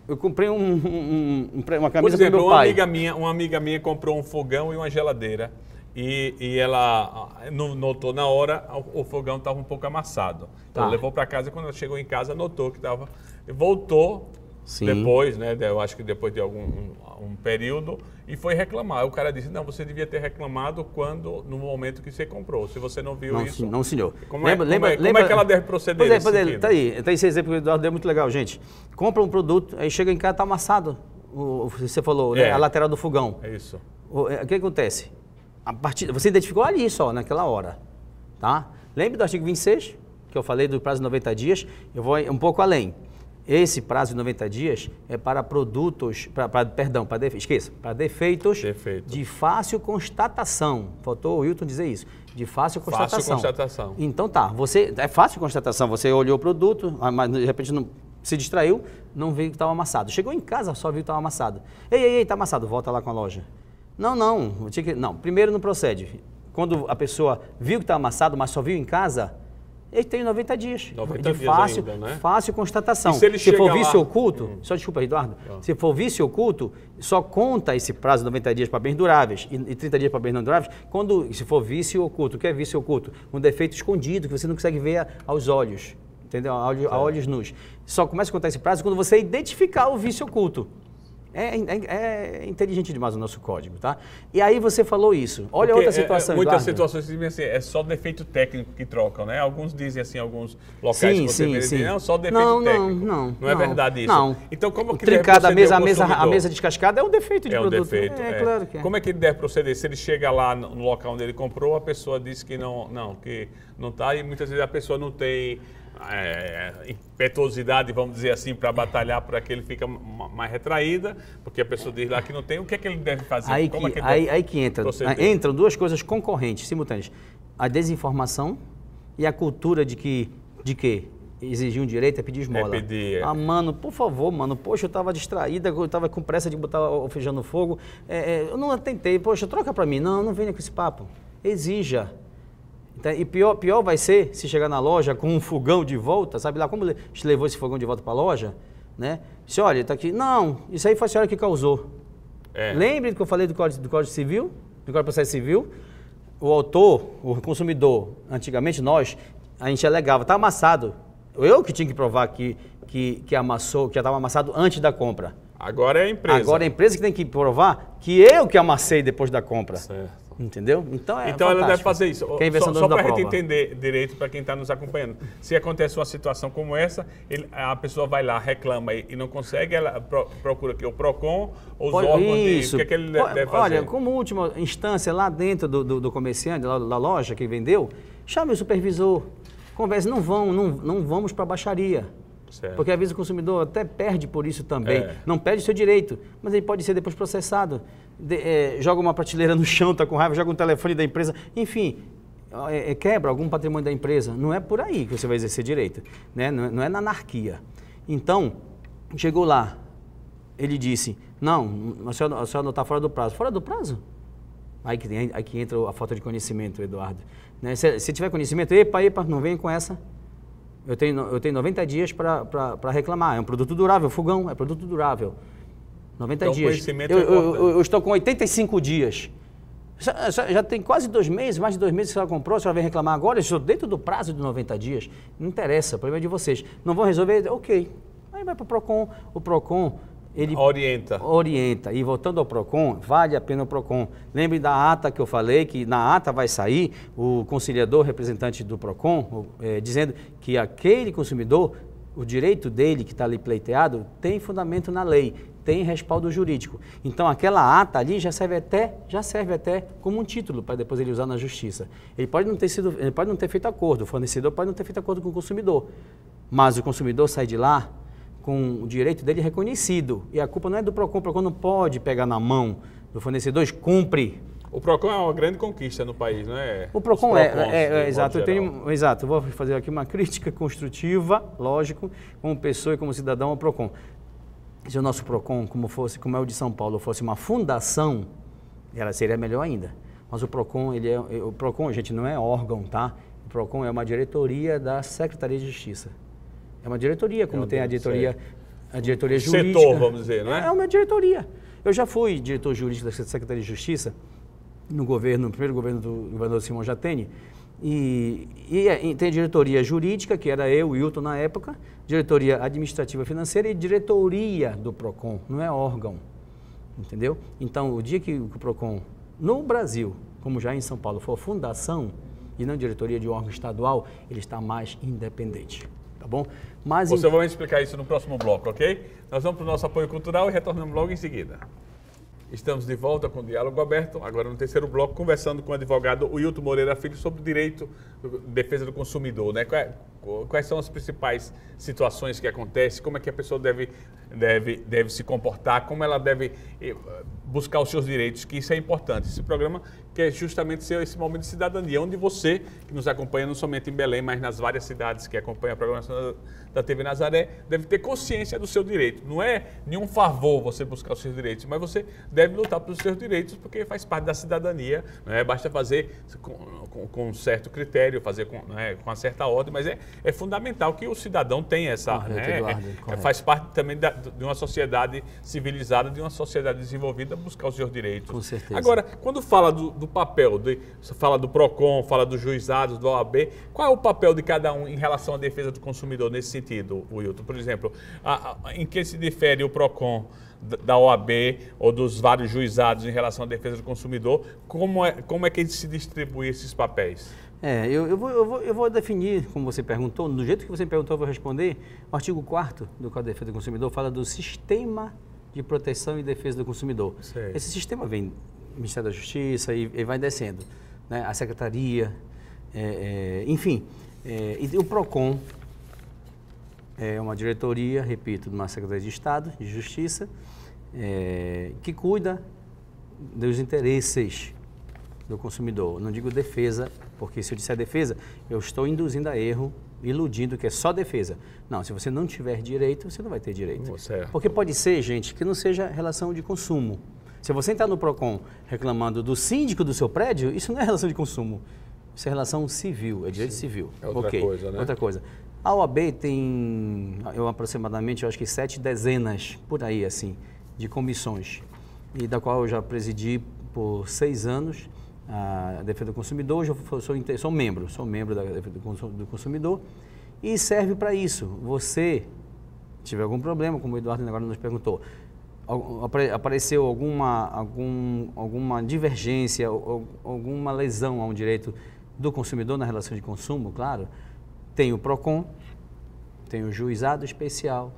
eu comprei um, um, um, uma camisa para meu pai. Uma amiga, minha, uma amiga minha comprou um fogão e uma geladeira. E, e ela ah, notou na hora o, fogão estava um pouco amassado. Então tá. levou para casa e quando ela chegou em casa notou que estava. Voltou, Sim. Depois, né? Eu acho que depois de algum um, um período. E foi reclamar. O cara disse, não, você devia ter reclamado quando, no momento que você comprou. Se você não viu não, isso... Não, senhor. Como, lembra, é, lembra, como, é, lembra, como é que ela deve proceder pois é, pois é, tá aí. Tá esse exemplo que o Eduardo deu, é muito legal, gente. Compra um produto, aí chega em casa, tá amassado. O, você falou, né, é. né, a lateral do fogão. É isso. O, é, o que acontece? A partir, você identificou ali só, naquela hora. Tá? Lembra do artigo 26, que eu falei do prazo de 90 dias? Eu vou um pouco além. Esse prazo de 90 dias é para produtos, pra, pra perdão, para defe, esqueça, para defeitos Defeito. de fácil constatação. Faltou o Wilton dizer isso. De fácil constatação. Fácil constatação. Então tá, você é fácil constatação. Você olhou o produto, ah, mas de repente não, se distraiu, não viu que estava amassado. Chegou em casa, só viu que estava amassado. Ei, ei, ei, está amassado, volta lá com a loja. Não, não, não, primeiro não procede. Quando a pessoa viu que está amassado, mas só viu em casa, ele tem 90 dias. 90 é de dias fácil, ainda, né? fácil constatação. E se, se for vício lá... oculto, hum. só desculpa, Eduardo, ah. se for vício oculto, só conta esse prazo de 90 dias para bens duráveis e, e 30 dias para bens não duráveis, quando, se for vício oculto, o que é vício oculto? Um defeito escondido que você não consegue ver aos olhos, entendeu? A olhos, a olhos nus. Só começa a contar esse prazo quando você identificar o vício oculto. É, é, é, inteligente demais o nosso código, tá? E aí você falou isso. Olha Porque outra é, é, situação. É, muitas Eduardo. situações dizem assim, é só defeito técnico que trocam, né? Alguns dizem assim, alguns locais sim, sim, sim. Dizem, não, só defeito não, técnico. Não, não, é não. é verdade isso. Não. Então como que Trincar deve a mesa, a mesa, descascada é um defeito de é produto. Um né? defeito, é, claro que é. Como é que ele deve proceder? Se ele chega lá no local onde ele comprou, a pessoa diz que não, não, que não está. e muitas vezes a pessoa não tem é, é, impetuosidade, vamos dizer assim, para batalhar para que ele fica mais retraída, porque a pessoa diz lá que não tem, o que é que ele deve fazer? Aí que, é que aí, aí que entra, entram duas coisas concorrentes, simultâneas. A desinformação e a cultura de que, de que exigir um direito é pedir é esmola. É pedir, é. Ah, mano, por favor, mano, poxa, eu estava distraída, eu estava com pressa de botar o feijão no fogo, é, eu não atentei poxa, troca para mim. Não, não venha com esse papo. Exija então, e pior, pior vai ser se chegar na loja com um fogão de volta, sabe lá como te levou esse fogão de volta para a loja, né? Se olha, tá aqui, não, isso aí foi a senhora que causou. É. Lembre que eu falei do Código, do Código Civil, do Código Processo Civil, o autor, o consumidor, antigamente nós, a gente alegava, está amassado. Eu que tinha que provar que, que, que amassou, que já estava amassado antes da compra. Agora é a empresa. Agora é a empresa que tem que provar que eu que amassei depois da compra. Certo. Entendeu? Então é Então fantástico. ela deve fazer isso. só, só para a gente entender direito, para quem está nos acompanhando. Se acontece uma situação como essa, ele, a pessoa vai lá, reclama e, e não consegue, ela pro, procura aqui o PROCON ou os Pode, órgãos isso. De, o que, é que ele Pode, deve fazer? Olha, como última instância, lá dentro do, do, do comerciante, lá da loja que vendeu, chame o supervisor, converse, não vão, não, não vamos para a baixaria. Certo. Porque às vezes o consumidor até perde por isso também. É. Não perde o seu direito, mas ele pode ser depois processado de, é, joga uma prateleira no chão, está com raiva, joga um telefone da empresa, enfim, é, é, quebra algum patrimônio da empresa. Não é por aí que você vai exercer direito, né? não, é, não é na anarquia. Então, chegou lá, ele disse, não, a senhora, a senhora não está fora do prazo. Fora do prazo? Aí que, aí que entra a falta de conhecimento, Eduardo. Né? Se, se tiver conhecimento, epa, epa, não vem com essa. Eu tenho, eu tenho 90 dias para reclamar. É um produto durável, fogão, é produto durável. 90 então, dias. Conhecimento eu, é eu, eu, eu estou com 85 dias. Já tem quase dois meses, mais de dois meses que ela comprou, se ela vem reclamar agora, eu estou dentro do prazo de 90 dias. Não interessa, o problema é de vocês. Não vão resolver, ok. Aí vai para o PROCON, o PROCON... Ele orienta. Orienta. E voltando ao PROCON, vale a pena o PROCON. Lembre da ata que eu falei, que na ata vai sair o conciliador representante do PROCON, é, dizendo que aquele consumidor o direito dele, que está ali pleiteado, tem fundamento na lei tem respaldo jurídico. Então aquela ata ali já serve até, já serve até como um título para depois ele usar na justiça. Ele pode não ter sido, ele pode não ter feito acordo, o fornecedor pode não ter feito acordo com o consumidor, mas o consumidor sai de lá com o direito dele reconhecido. E a culpa não é do Procon, o Procon não pode pegar na mão do fornecedor, cumpre. O Procon é uma grande conquista no país, não é? O Procon é, é, é, é exato. Eu tenho, exato, vou fazer aqui uma [laughs] crítica construtiva, lógico, como pessoa e como cidadão ao Procon se o nosso PROCON, como, fosse, como é o de São Paulo, fosse uma fundação, ela seria melhor ainda. Mas o PROCON, ele é, o PROCON, gente, não é órgão, tá? O PROCON é uma diretoria da Secretaria de Justiça. É uma diretoria, como tem a diretoria, a diretoria jurídica. Setor, vamos dizer, não é? É uma diretoria. Eu já fui diretor jurídico da Secretaria de Justiça, no governo, no primeiro governo do governador Simão Jatene, e, é, e, tem diretoria jurídica, que era eu, Wilton na época, diretoria administrativa financeira e diretoria do PROCON, não é órgão, entendeu? Então, o dia que o PROCON, no Brasil, como já em São Paulo, for fundação e não diretoria de órgão estadual, ele está mais independente, tá bom? Mas, Você em... vai explicar isso no próximo bloco, ok? Nós vamos para o nosso apoio cultural e retornamos logo em seguida. Estamos de volta com o Diálogo Aberto, agora no terceiro bloco, conversando com o advogado Wilton Moreira Filho sobre o direito de defesa do consumidor. Né? É, quais são as principais situações que acontecem, como é que a pessoa deve, deve, deve se comportar, como ela deve eh, buscar os seus direitos, que isso é importante. Esse programa que é justamente esse momento de cidadania, onde você, que nos acompanha não somente em Belém, mas nas várias cidades que acompanha a programação da TV Nazaré, deve ter consciência do seu direito. Não é nenhum favor você buscar os seus direitos, mas você deve lutar pelos seus direitos, porque faz parte da cidadania. Né? Basta fazer com, com, com certo critério, fazer com, né, com uma certa ordem, mas é, é fundamental que o cidadão tenha essa. Correto, né? Eduardo, é, faz parte também da, de uma sociedade civilizada, de uma sociedade desenvolvida, buscar os seus direitos. Com certeza. Agora, quando fala do do papel, de, fala do PROCON, fala dos juizados, do OAB, qual é o papel de cada um em relação à defesa do consumidor nesse sentido, Wilton? Por exemplo, a, a, em que se difere o PROCON da OAB ou dos vários juizados em relação à defesa do consumidor, como é, como é que se distribui esses papéis? É, eu, eu, vou, eu, vou, eu vou definir, como você perguntou, do jeito que você perguntou, eu vou responder. O artigo 4 do Código de Defesa do Consumidor fala do sistema de proteção e defesa do consumidor. Sei. Esse sistema vem Ministério da Justiça e, e vai descendo, né? A Secretaria, é, é, enfim, é, e o Procon é uma diretoria, repito, de uma Secretaria de Estado de Justiça é, que cuida dos interesses do consumidor. Não digo defesa, porque se eu disser defesa, eu estou induzindo a erro, iludindo que é só defesa. Não, se você não tiver direito, você não vai ter direito. Porque pode ser, gente, que não seja relação de consumo. Se você entrar no PROCON reclamando do síndico do seu prédio, isso não é relação de consumo. Isso é relação civil, é direito Sim. civil. É outra okay. coisa, né? Outra coisa. A OAB tem eu, aproximadamente, eu acho que sete dezenas, por aí assim, de comissões, e da qual eu já presidi por seis anos a Defesa do Consumidor, hoje eu sou, sou membro, sou membro da Defesa do Consumidor, e serve para isso. Você tiver algum problema, como o Eduardo agora nos perguntou, apareceu alguma, algum, alguma divergência, alguma lesão a um direito do consumidor na relação de consumo, claro, tem o PROCON, tem o juizado especial,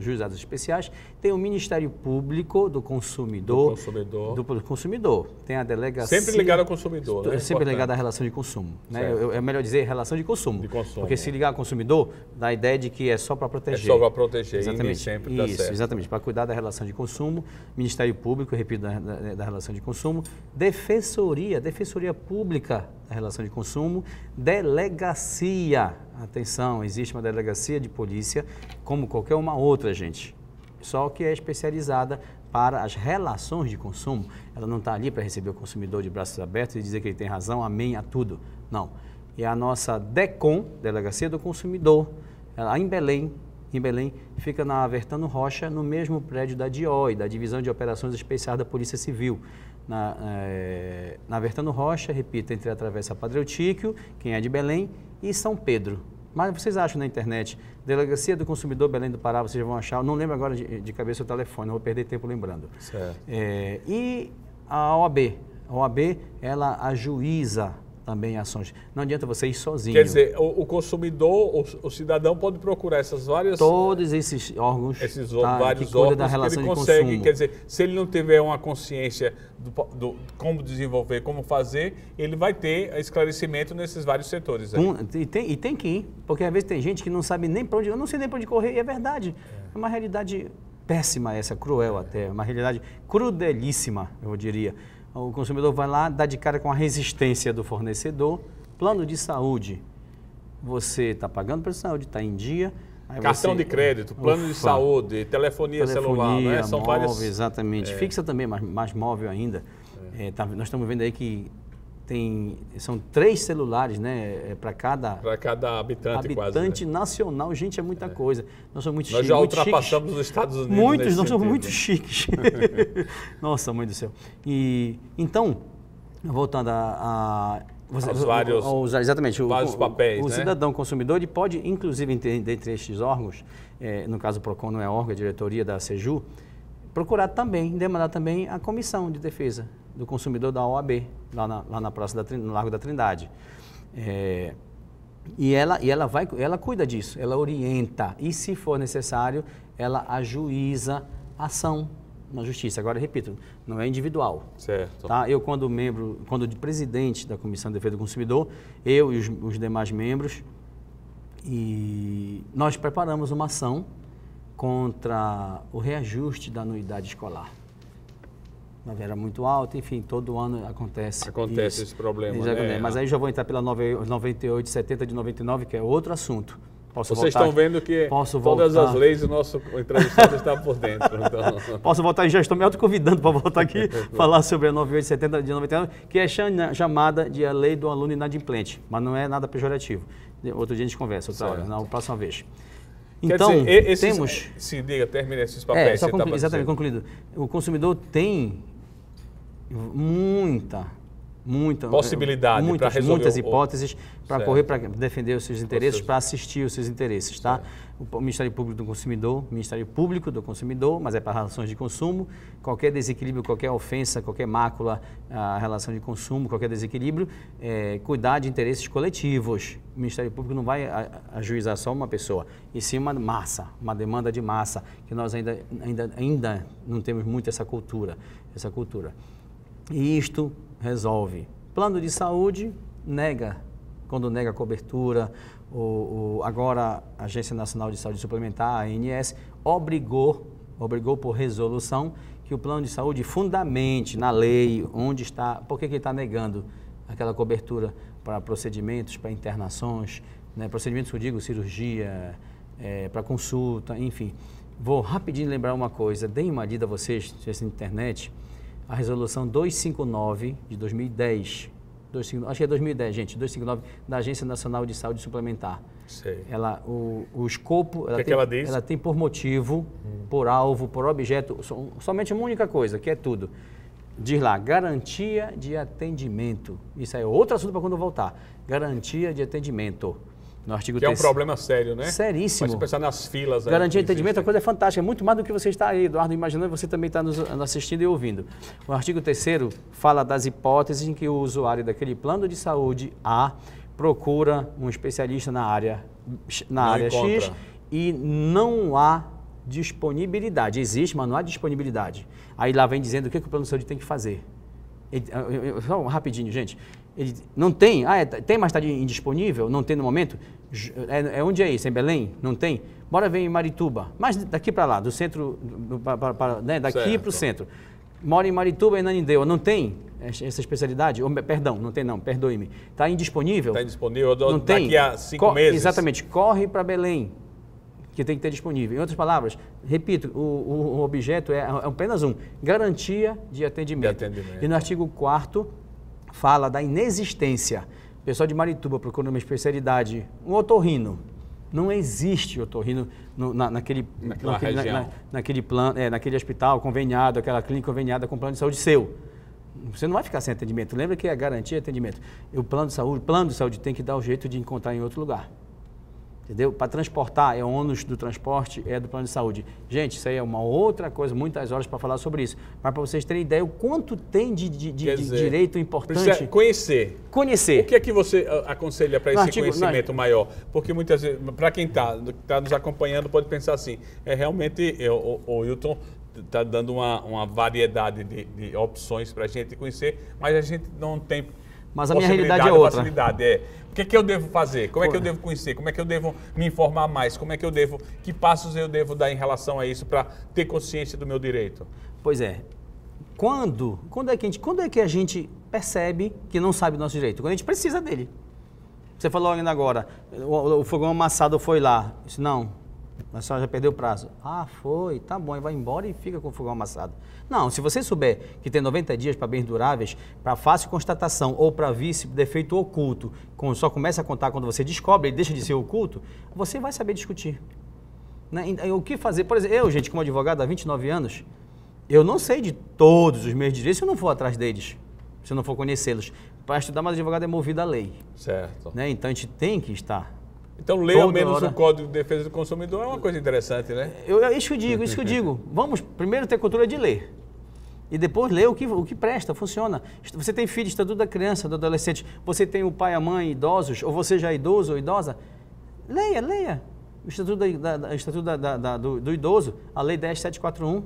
juizados especiais, tem o Ministério Público do Consumidor. Do consumidor. Do, do consumidor. Tem a delegacia. Sempre ligado ao consumidor. Né? É é sempre ligado à relação de consumo. Né? É, é melhor dizer relação de consumo. De consumo. Porque é. se ligar ao consumidor, dá a ideia de que é só para proteger. É só para proteger. Exatamente. sempre Isso, certo. exatamente. Para cuidar da relação de consumo, Ministério Público, repito, da, da, da relação de consumo, Defensoria, Defensoria Pública relação de consumo, delegacia. Atenção, existe uma delegacia de polícia, como qualquer uma outra, gente. Só que é especializada para as relações de consumo. Ela não está ali para receber o consumidor de braços abertos e dizer que ele tem razão, amém a tudo. Não. e a nossa DECOM, Delegacia do Consumidor, ela, em Belém, em Belém, fica na Vertano Rocha, no mesmo prédio da DIOI, da Divisão de Operações Especiais da Polícia Civil na, é, na Vertano Rocha, repito, entre a Travessa Padre Eutíquio, quem é de Belém, e São Pedro. Mas vocês acham na internet, Delegacia do Consumidor Belém do Pará, vocês vão achar, não lembro agora de, de cabeça o telefone, não vou perder tempo lembrando. Certo. É, e a OAB, a OAB, ela ajuiza também ações. Não adianta você ir sozinho. Quer dizer, o, o consumidor, o, o, cidadão pode procurar essas várias... Todos esses órgãos esses tá, vários que órgãos da relação que ele consegue, consumo. Quer dizer, se ele não tiver uma consciência do, do, como desenvolver, como fazer, ele vai ter esclarecimento nesses vários setores. Um, e, tem, e tem que ir, porque às vezes tem gente que não sabe nem para onde... Eu não sei nem para onde correr, e é verdade. É, é uma realidade péssima essa, cruel até, é uma realidade crudelíssima, eu diria. O consumidor vai lá, dá de cara com a resistência do fornecedor. Plano de saúde, você está pagando para saúde, está em dia. Cartão você... de crédito, plano Ufa. de saúde, telefonia, telefonia celular, né? São móvel, várias. Exatamente. É. Fixa também, mas mais móvel ainda. É. É, tá, nós estamos vendo aí que tem são três celulares, né, é, para cada para cada habitante, habitante quase, né? nacional. Gente, é muita é. coisa. Nós somos muito Nós chiques, já muito ultrapassamos os Estados Unidos. Muitos, nós somos muito chiques. [laughs] Nossa, mãe do céu. E então, voltando a, a você, aos vários, exatamente, vários o, papéis. O, o né? cidadão consumidor ele pode, inclusive, entre estes órgãos, é, no caso o PROCON não é órgão, é diretoria da SEJU, procurar também, demandar também a comissão de defesa do consumidor da OAB, lá na, lá na Praça da no Largo da Trindade. É, e ela, e ela, vai, ela cuida disso, ela orienta e, se for necessário, ela ajuiza a ação na justiça. Agora, repito, não é individual. Certo. Tá? Eu, quando membro, quando presidente da Comissão de Defesa do Consumidor, eu e os, os demais membros, e nós preparamos uma ação contra o reajuste da anuidade escolar mas era muito alta, enfim, todo ano acontece. Acontece isso, esse problema. Isso né? Mas aí já vou entrar pela 98, 70 de 99, que é outro assunto. Posso Vocês voltar, estão vendo que todas voltar. as leis o nosso entrevistado está por dentro. Então. [laughs] Posso voltar, já estou me autoconvidando para voltar aqui [laughs] falar sobre a 9870 de 99, que é chamada de a lei do aluno inadimplente, mas não é nada pejorativo. Outro dia a gente conversa, outra hora, na próxima vez. Então, dizer, esses, temos... Eh, Se diga, termina esses é, papéis. É, tá conclu... Exatamente, dizendo. concluído. O consumidor tem muita, muita possibilidade para resolver muitas hipóteses para correr para defender os seus interesses, para assistir os seus interesses, tá? O Ministério Público do Consumidor, Ministério Público do Consumidor, mas é para relações de consumo, qualquer desequilíbrio, qualquer ofensa, qualquer mácula à relação de consumo, qualquer desequilíbrio, é, cuidar de interesses coletivos. O Ministério Público não vai ajuizar só uma pessoa, e sim uma massa, uma demanda de massa, que nós ainda, ainda, ainda não temos muito essa cultura, essa cultura. E isto resolve. Plano de saúde nega, quando nega cobertura, o, o, agora a Agência Nacional de Saúde Suplementar, a ANS, obrigou, obrigou por resolução que o plano de saúde fundamente na lei onde está, por que, que ele está negando aquela cobertura para procedimentos, para internações, né, procedimentos que eu digo, cirurgia, é, para consulta, enfim. Vou rapidinho lembrar uma coisa, deem uma lida a vocês, se na internet, a resolução 259 de 2010. 25, acho que é 2010, gente, 259 da Agência Nacional de Saúde Suplementar. Sei. Ela, o, o escopo, ela, que é tem, que ela, ela, tem, por motivo, hum. por alvo, por objeto, somente uma única coisa, que é tudo. Diz lá, garantia de atendimento. Isso aí é outro assunto para quando voltar. Garantia de atendimento no artigo que é um problema sério, né? Seríssimo. Mas pensar nas filas. Garantir entendimento, a é coisa é fantástica, é muito mais do que você está aí, Eduardo, imaginando, você também está nos assistindo e ouvindo. O artigo 3 fala das hipóteses em que o usuário daquele plano de saúde A procura um especialista na área, na área X e não há disponibilidade. Existe, mas não há disponibilidade. Aí lá vem dizendo o que, que o plano de saúde tem que fazer. Só rapidinho, gente. Ele não tem? Ah, é, tem, mas está indisponível? Não tem no momento? É, é, onde é isso? É em Belém? Não tem? Bora ver em Marituba. Mas daqui para lá, do centro, pra, pra, né? daqui para o centro. Mora em Marituba e Nanindeua. Não tem essa especialidade? Ou, perdão, não tem não, perdoe-me. Está indisponível? Está indisponível não daqui tem. a cinco Co meses. Exatamente. Corre para Belém, que tem que ter disponível. Em outras palavras, repito, o, o, o objeto é, é apenas um. Garantia de atendimento. de atendimento. E no artigo 4 fala da inexistência. O pessoal de Marituba procura uma especialidade, um otorrino. Não existe otorrino no, na, naquele, naquele, região. Na, naquele, é, naquele hospital conveniado, aquela clínica conveniada com plano de saúde seu. Você não vai ficar sem atendimento. Lembra que é garantia de atendimento. o plano de saúde, plano de saúde tem que dar o jeito de encontrar em outro lugar entendeu? Para transportar, é ônus do transporte, é do plano de saúde. Gente, isso aí é uma outra coisa, muitas horas para falar sobre isso. Mas para vocês terem ideia, o quanto tem de, de, de dizer, direito importante. Conhecer. Conhecer. O que é que você ah, aconselha para esse artigo, conhecimento maior? Porque muitas vezes, para quem está tá nos acompanhando, pode pensar assim: é realmente, eu, é, o, o Hilton está dando uma, uma variedade de, de opções para a gente conhecer, mas a gente não tem mas a minha realidade é outra. Facilidade, é. O que, é que eu devo fazer? Como é que eu devo conhecer? Como é que eu devo me informar mais? Como é que eu devo, que passos eu devo dar em relação a isso para ter consciência do meu direito? Pois é. Quando, quando é que a gente, quando é que a gente percebe que não sabe o nosso direito? Quando a gente precisa dele. Você falou ainda agora, o, o fogão amassado foi lá. isso disse, não, mas a senhora já perdeu o prazo. Ah, foi, tá bom, e vai embora e fica com o fogão amassado. Não, se você souber que tem 90 dias para bens duráveis, para fácil constatação ou para vice defeito oculto, só começa a contar quando você descobre e deixa de ser oculto, você vai saber discutir. Né? O que fazer? Por exemplo, eu, gente, como advogado há 29 anos, eu não sei de todos os meus direitos se eu não for atrás deles, se eu não for conhecê-los. Para estudar, mas advogado é movido à lei. Certo. Né? Então a gente tem que estar então, leia menos hora. o Código de Defesa do Consumidor é uma coisa interessante, né? Eu, é isso que eu digo, isso que eu digo. Vamos primeiro ter cultura de ler. E depois ler o que, o que presta, funciona. Você tem filho, estatuto da criança, do adolescente, você tem o pai, a mãe, idosos, ou você já é idoso ou idosa, leia, leia. O Estatuto, da, da, estatuto da, da, do, do Idoso, a Lei 10741,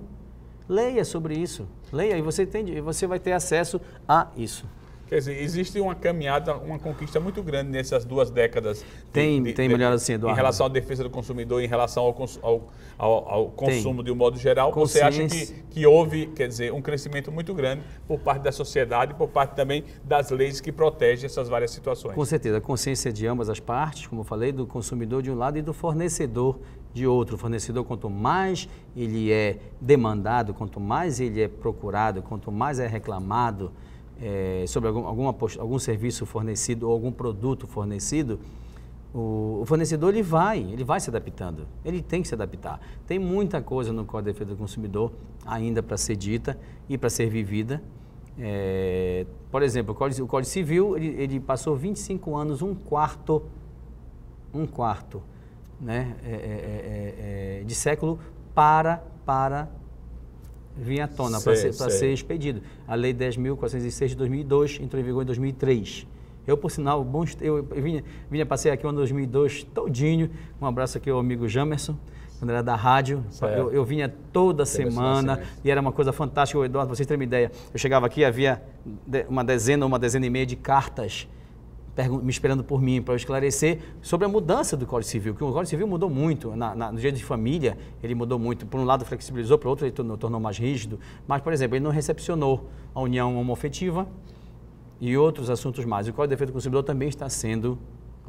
leia sobre isso. Leia e você, tem, você vai ter acesso a isso. Quer dizer, existe uma caminhada, uma conquista muito grande nessas duas décadas. Tem, de, tem melhor assim, Eduardo. Em relação à defesa do consumidor, em relação ao, ao, ao, ao, consumo tem. de um modo geral. Você acha que, que houve, quer dizer, um crescimento muito grande por parte da sociedade, por parte também das leis que protegem essas várias situações? Com certeza, a consciência de ambas as partes, como eu falei, do consumidor de um lado e do fornecedor de outro. O fornecedor, quanto mais ele é demandado, quanto mais ele é procurado, quanto mais é reclamado, é, sobre algum, alguma, algum serviço fornecido ou algum produto fornecido, o, o, fornecedor ele vai, ele vai se adaptando, ele tem que se adaptar. Tem muita coisa no Código de Defesa do Consumidor ainda para ser dita e para ser vivida. É, por exemplo, o Código, o Código Civil ele, ele, passou 25 anos, um quarto, um quarto né, é, é, é, é de século para, para vinha à tona para ser, ser, expedido. A Lei 10.406 de 2002 entrou em vigor em 2003. Eu, por sinal, bons, eu vinha, vinha passei aqui o ano 2002 todinho. Um abraço aqui ao amigo Jamerson, quando era da rádio. Eu, eu, vinha toda semana e era uma coisa fantástica. O Eduardo, vocês terem uma ideia, eu chegava aqui havia uma dezena, uma dezena e meia de cartas me esperando por mim para eu esclarecer sobre a mudança do Código Civil, que o Código Civil mudou muito. Na, na, no direito de família, ele mudou muito. Por um lado, flexibilizou, por outro, ele tornou, tornou mais rígido. Mas, por exemplo, ele não recepcionou a união homofetiva e outros assuntos mais. O Código de Defesa do Consumidor também está sendo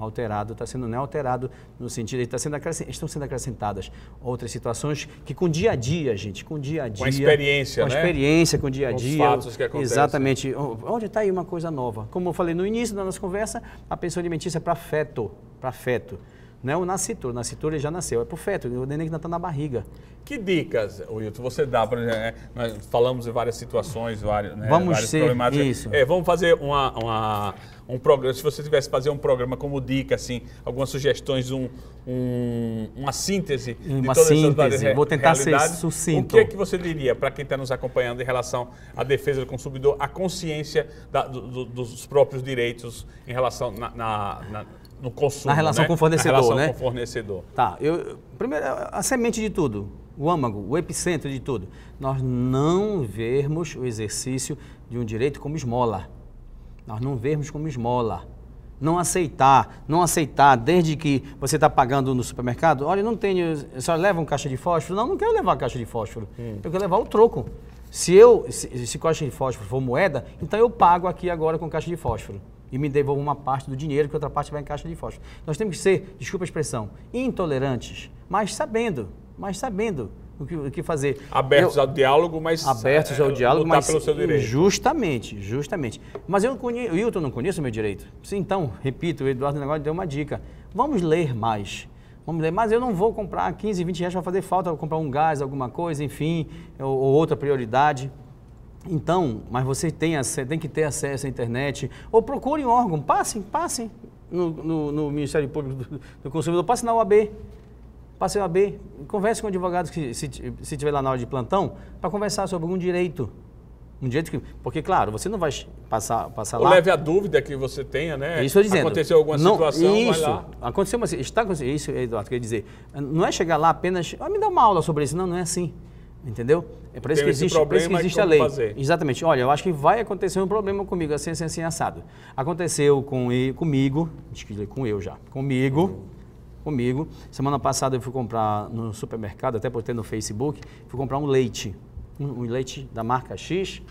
alterado, está sendo não alterado no sentido de tá sendo estão sendo acrescentadas outras situações que com o dia a dia, gente, com o dia a dia, com a experiência, com a né? experiência, com o dia a dia, com os fatos que acontecem. exatamente, onde está aí uma coisa nova. Como eu falei no início da nossa conversa, a pensão alimentícia é para feto, para feto. Não é o nascitor, o nascitor ele já nasceu, é pro feto, o neném que ainda está na barriga. Que dicas, Wilton, você dá para né? nós falamos de várias situações, vários né, vamos várias ser, problemáticas. Isso. É, vamos fazer uma, uma um programa, se você tivesse fazer um programa como dica, assim, algumas sugestões, um, um uma síntese uma de todas síntese. essas Vou tentar ser sucinto. O que é que você diria para quem está nos acompanhando em relação à defesa do consumidor, a consciência da, do, do, dos próprios direitos em relação na, na, na no consumo, na relação né? com o fornecedor, na relação né? com o fornecedor. Tá. Eu, primeiro, é a semente de tudo, o âmago, o epicentro de tudo. Nós não vermos o exercício de um direito como esmola. Nós não vermos como esmola. Não aceitar, não aceitar, desde que você está pagando no supermercado, olha, não tenho, a senhora leva um caixa de fósforo? Não, não quero levar caixa de fósforo, hum. eu quero levar o troco. Se eu, se, se caixa de fósforo for moeda, então eu pago aqui agora com caixa de fósforo e me devolva uma parte do dinheiro, que outra parte vai em caixa de fósforo. Nós temos que ser, desculpa a expressão, intolerantes, mas sabendo, mas sabendo o que, o que fazer. Abertos eu, ao diálogo, mas... Abertos é, ao diálogo, mas... pelo seu direito. Justamente, justamente. Mas eu conheço, o Hilton não conheço o meu direito. Então, repito, o Eduardo Negócio deu uma dica. Vamos ler mais. Vamos ler. mas eu não vou comprar 15, 20 reais, para fazer falta, vou comprar um gás, alguma coisa, enfim, ou, ou outra prioridade. Então, mas você tem, tem que ter acesso à internet, ou procure um órgão, passem, passem no, no, no Ministério Público do, do Consumidor, passe na UAB, passe na UAB, converse com advogados que se, se tiver lá na hora de plantão, para conversar sobre algum direito, um direito que. Porque, claro, você não vai passar, passar Ou lá. Leve a dúvida que você tenha, né? Isso eu dizendo. Aconteceu alguma não, situação, isso, vai lá. Aconteceu uma. Está acontecendo. Isso, Eduardo, quer dizer. Não é chegar lá apenas. Ah, me dá uma aula sobre isso. Não, não é assim. Entendeu? É por isso que existe, por isso que existe a lei. Fazer. Exatamente. Olha, eu acho que vai acontecer um problema comigo, assim, assim, assim, assado. Aconteceu com ele, comigo, com eu já, comigo, uhum. comigo. Semana passada eu fui comprar no supermercado, até postei no Facebook, fui comprar um leite, um, um leite da marca X.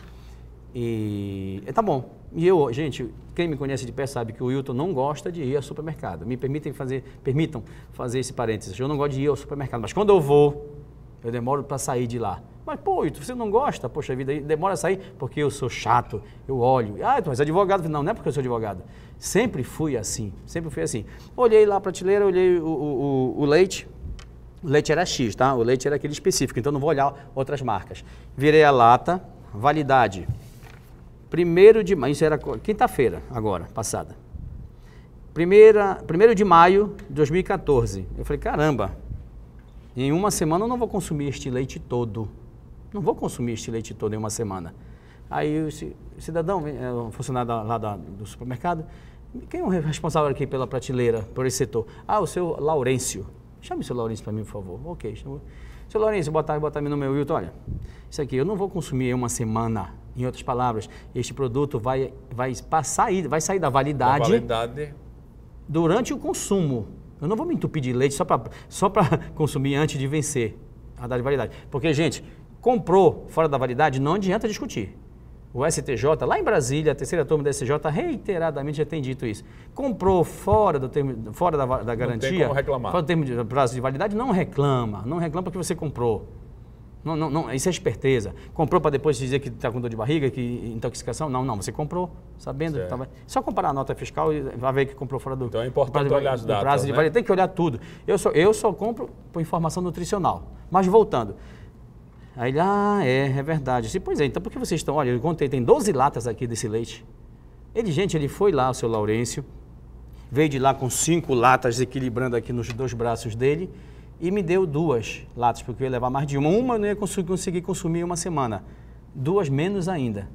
E tá bom. E eu, gente, quem me conhece de pé sabe que o Wilton não gosta de ir ao supermercado. Me permitem fazer, permitam fazer esse parênteses. Eu não gosto de ir ao supermercado, mas quando eu vou, eu demoro para sair de lá. Mas, pô, você não gosta? Poxa vida, demora a sair porque eu sou chato, eu olho. Ah, mas advogado. Não, não é porque eu sou advogado. Sempre fui assim, sempre fui assim. Olhei lá a prateleira, olhei o, o, o, o leite. O leite era X, tá? O leite era aquele específico, então não vou olhar outras marcas. Virei a lata, validade. Primeiro de maio, isso era quinta-feira agora, passada. Primeira, primeiro de maio de 2014. Eu falei, caramba, em uma semana eu não vou consumir este leite todo. Não vou consumir este leite todo em uma semana. Aí o cidadão, é, o funcionário lá do supermercado, quem é o responsável aqui pela prateleira, por esse setor? Ah, o seu Laurencio. Chame o seu Laurencio para mim, por favor. Ok, chamo. Seu Lourenço, bota botar boa meu nome é Wilton. Olha, isso aqui eu não vou consumir em uma semana. Em outras palavras, este produto vai, vai, passar, vai sair da validade, da validade durante o consumo. Eu não vou me entupir de leite só para só [laughs] consumir antes de vencer a data de validade. Porque, gente, comprou fora da validade, não adianta discutir. O STJ, lá em Brasília, a terceira turma do STJ, reiteradamente já tem dito isso. Comprou fora do termo, fora da, da garantia, fora do termo de prazo de validade, não reclama. Não reclama porque você comprou. Não, não, não, isso é esperteza. Comprou para depois dizer que está com dor de barriga, que intoxicação? Não, não. Você comprou sabendo. tava... Só comparar a nota fiscal e vai ver que comprou fora do. Então é importante olhar as datas. Prazo de né? validade. Tem que olhar tudo. Eu só, eu só compro por informação nutricional. Mas voltando. Aí ele, ah, é, é verdade. Disse, pois é, então por que vocês estão? Olha, eu contei, tem 12 latas aqui desse leite. Ele, gente, ele foi lá, o seu Laurêncio, veio de lá com cinco latas equilibrando aqui nos dois braços dele e me deu duas latas, porque eu ia levar mais de uma. Uma eu não ia conseguir consumir uma semana, duas menos ainda.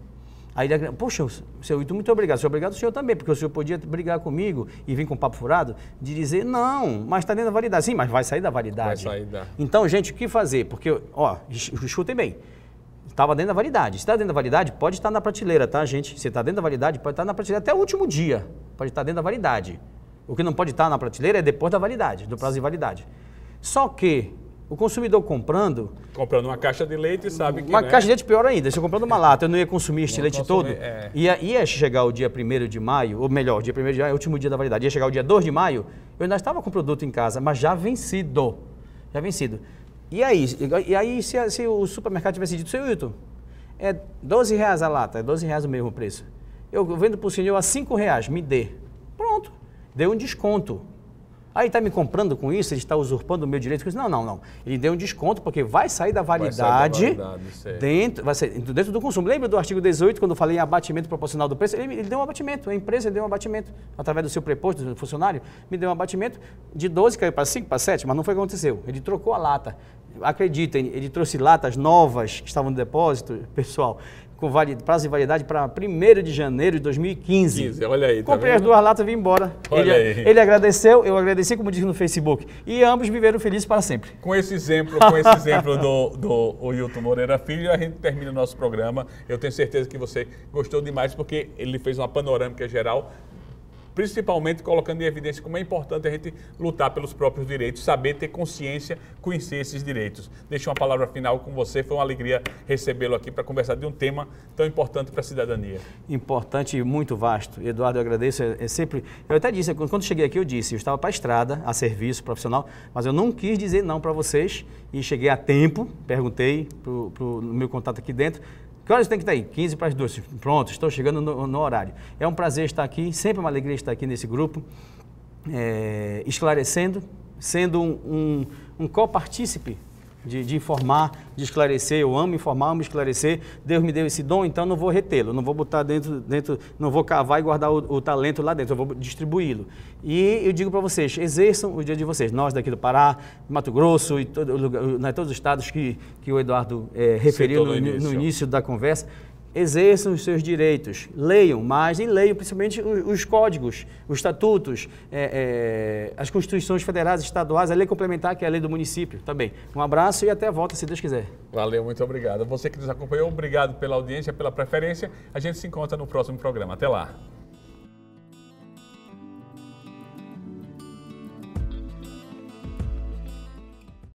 Aí ele, poxa, seu Ito, muito obrigado. Seu obrigado, senhor também, porque o senhor podia brigar comigo e vir com papo furado, de dizer, não, mas está dentro da validade. Sim, mas vai sair da validade. Vai sair da... Então, gente, o que fazer? Porque, ó, escutem bem. Estava dentro da validade. Se está dentro da validade, pode estar na prateleira, tá, gente? Se está dentro da validade, pode estar na prateleira até o último dia. Pode estar dentro da validade. O que não pode estar na prateleira é depois da validade, do prazo de validade. Só que o consumidor comprando. Comprando uma caixa de leite sabe que. Uma né? caixa de leite pior ainda. Se eu comprando uma é. lata, eu não ia consumir este não leite consumir, todo. É. Ia, ia chegar o dia 1 de maio, ou melhor, dia 1 de maio, é último dia da validade, ia chegar o dia 2 de maio, eu ainda estava com o produto em casa, mas já vencido. Já vencido. E aí, e aí se, se o supermercado tivesse dito, seu Hilton, é 12 reais a lata, é 12 reais o mesmo preço. Eu vendo para o senhor a 5 reais, me dê. Pronto. Deu um desconto. Aí está me comprando com isso, ele está usurpando o meu direito com isso. Não, não, não. Ele deu um desconto porque vai sair da validade, vai sair da validade dentro, vai sair, dentro do consumo. Lembra do artigo 18, quando eu falei em abatimento proporcional do preço? Ele, ele deu um abatimento, a empresa deu um abatimento. Através do seu preposto, do funcionário, me deu um abatimento de 12, caiu para 5, para 7, mas não foi o que aconteceu. Ele trocou a lata acreditem, ele trouxe latas novas que estavam no depósito, pessoal, com validade prazo de validade para 1 de janeiro de 2015. 15, olha aí. Tá Comprei as duas latas e vim embora. Olha ele, aí. ele agradeceu, eu agradeci, como diz no Facebook. E ambos viveram felizes para sempre. Com esse exemplo, com esse exemplo do, do Hilton Moreira Filho, a gente termina o nosso programa. Eu tenho certeza que você gostou demais, porque ele fez uma panorâmica geral principalmente colocando em evidência como é importante a gente lutar pelos próprios direitos, saber ter consciência, conhecer esses direitos. Deixo uma palavra final com você, foi uma alegria recebê-lo aqui para conversar de um tema tão importante para a cidadania. Importante e muito vasto. Eduardo, eu agradeço, é, é sempre... Eu até disse, quando cheguei aqui eu disse, eu estava para a estrada, a serviço profissional, mas eu não quis dizer não para vocês e cheguei a tempo, perguntei para o meu contato aqui dentro, que horas tem que estar aí? 15 para as 12. Pronto, estou chegando no, no, horário. É um prazer estar aqui, sempre uma alegria estar aqui nesse grupo, é, esclarecendo, sendo um, um, um copartícipe de, de, informar, de esclarecer. Eu amo informar, amo esclarecer. Deus me deu esse dom, então não vou retê-lo, não vou botar dentro, dentro, não vou cavar e guardar o, o talento lá dentro, eu vou distribuí-lo. E eu digo para vocês, exerçam o dia de vocês. Nós daqui do Pará, Mato Grosso e todo, né, todos os estados que, que o Eduardo é, referiu no, no, no início da conversa exerçam os seus direitos, leiam mais e leiam principalmente os, códigos, os estatutos, é, é, as constituições federais, estaduais, a lei complementar, que é a lei do município também. Um abraço e até a volta, se Deus quiser. Valeu, muito obrigado. Você que nos acompanhou, obrigado pela audiência, pela preferência. A gente se encontra no próximo programa. Até lá.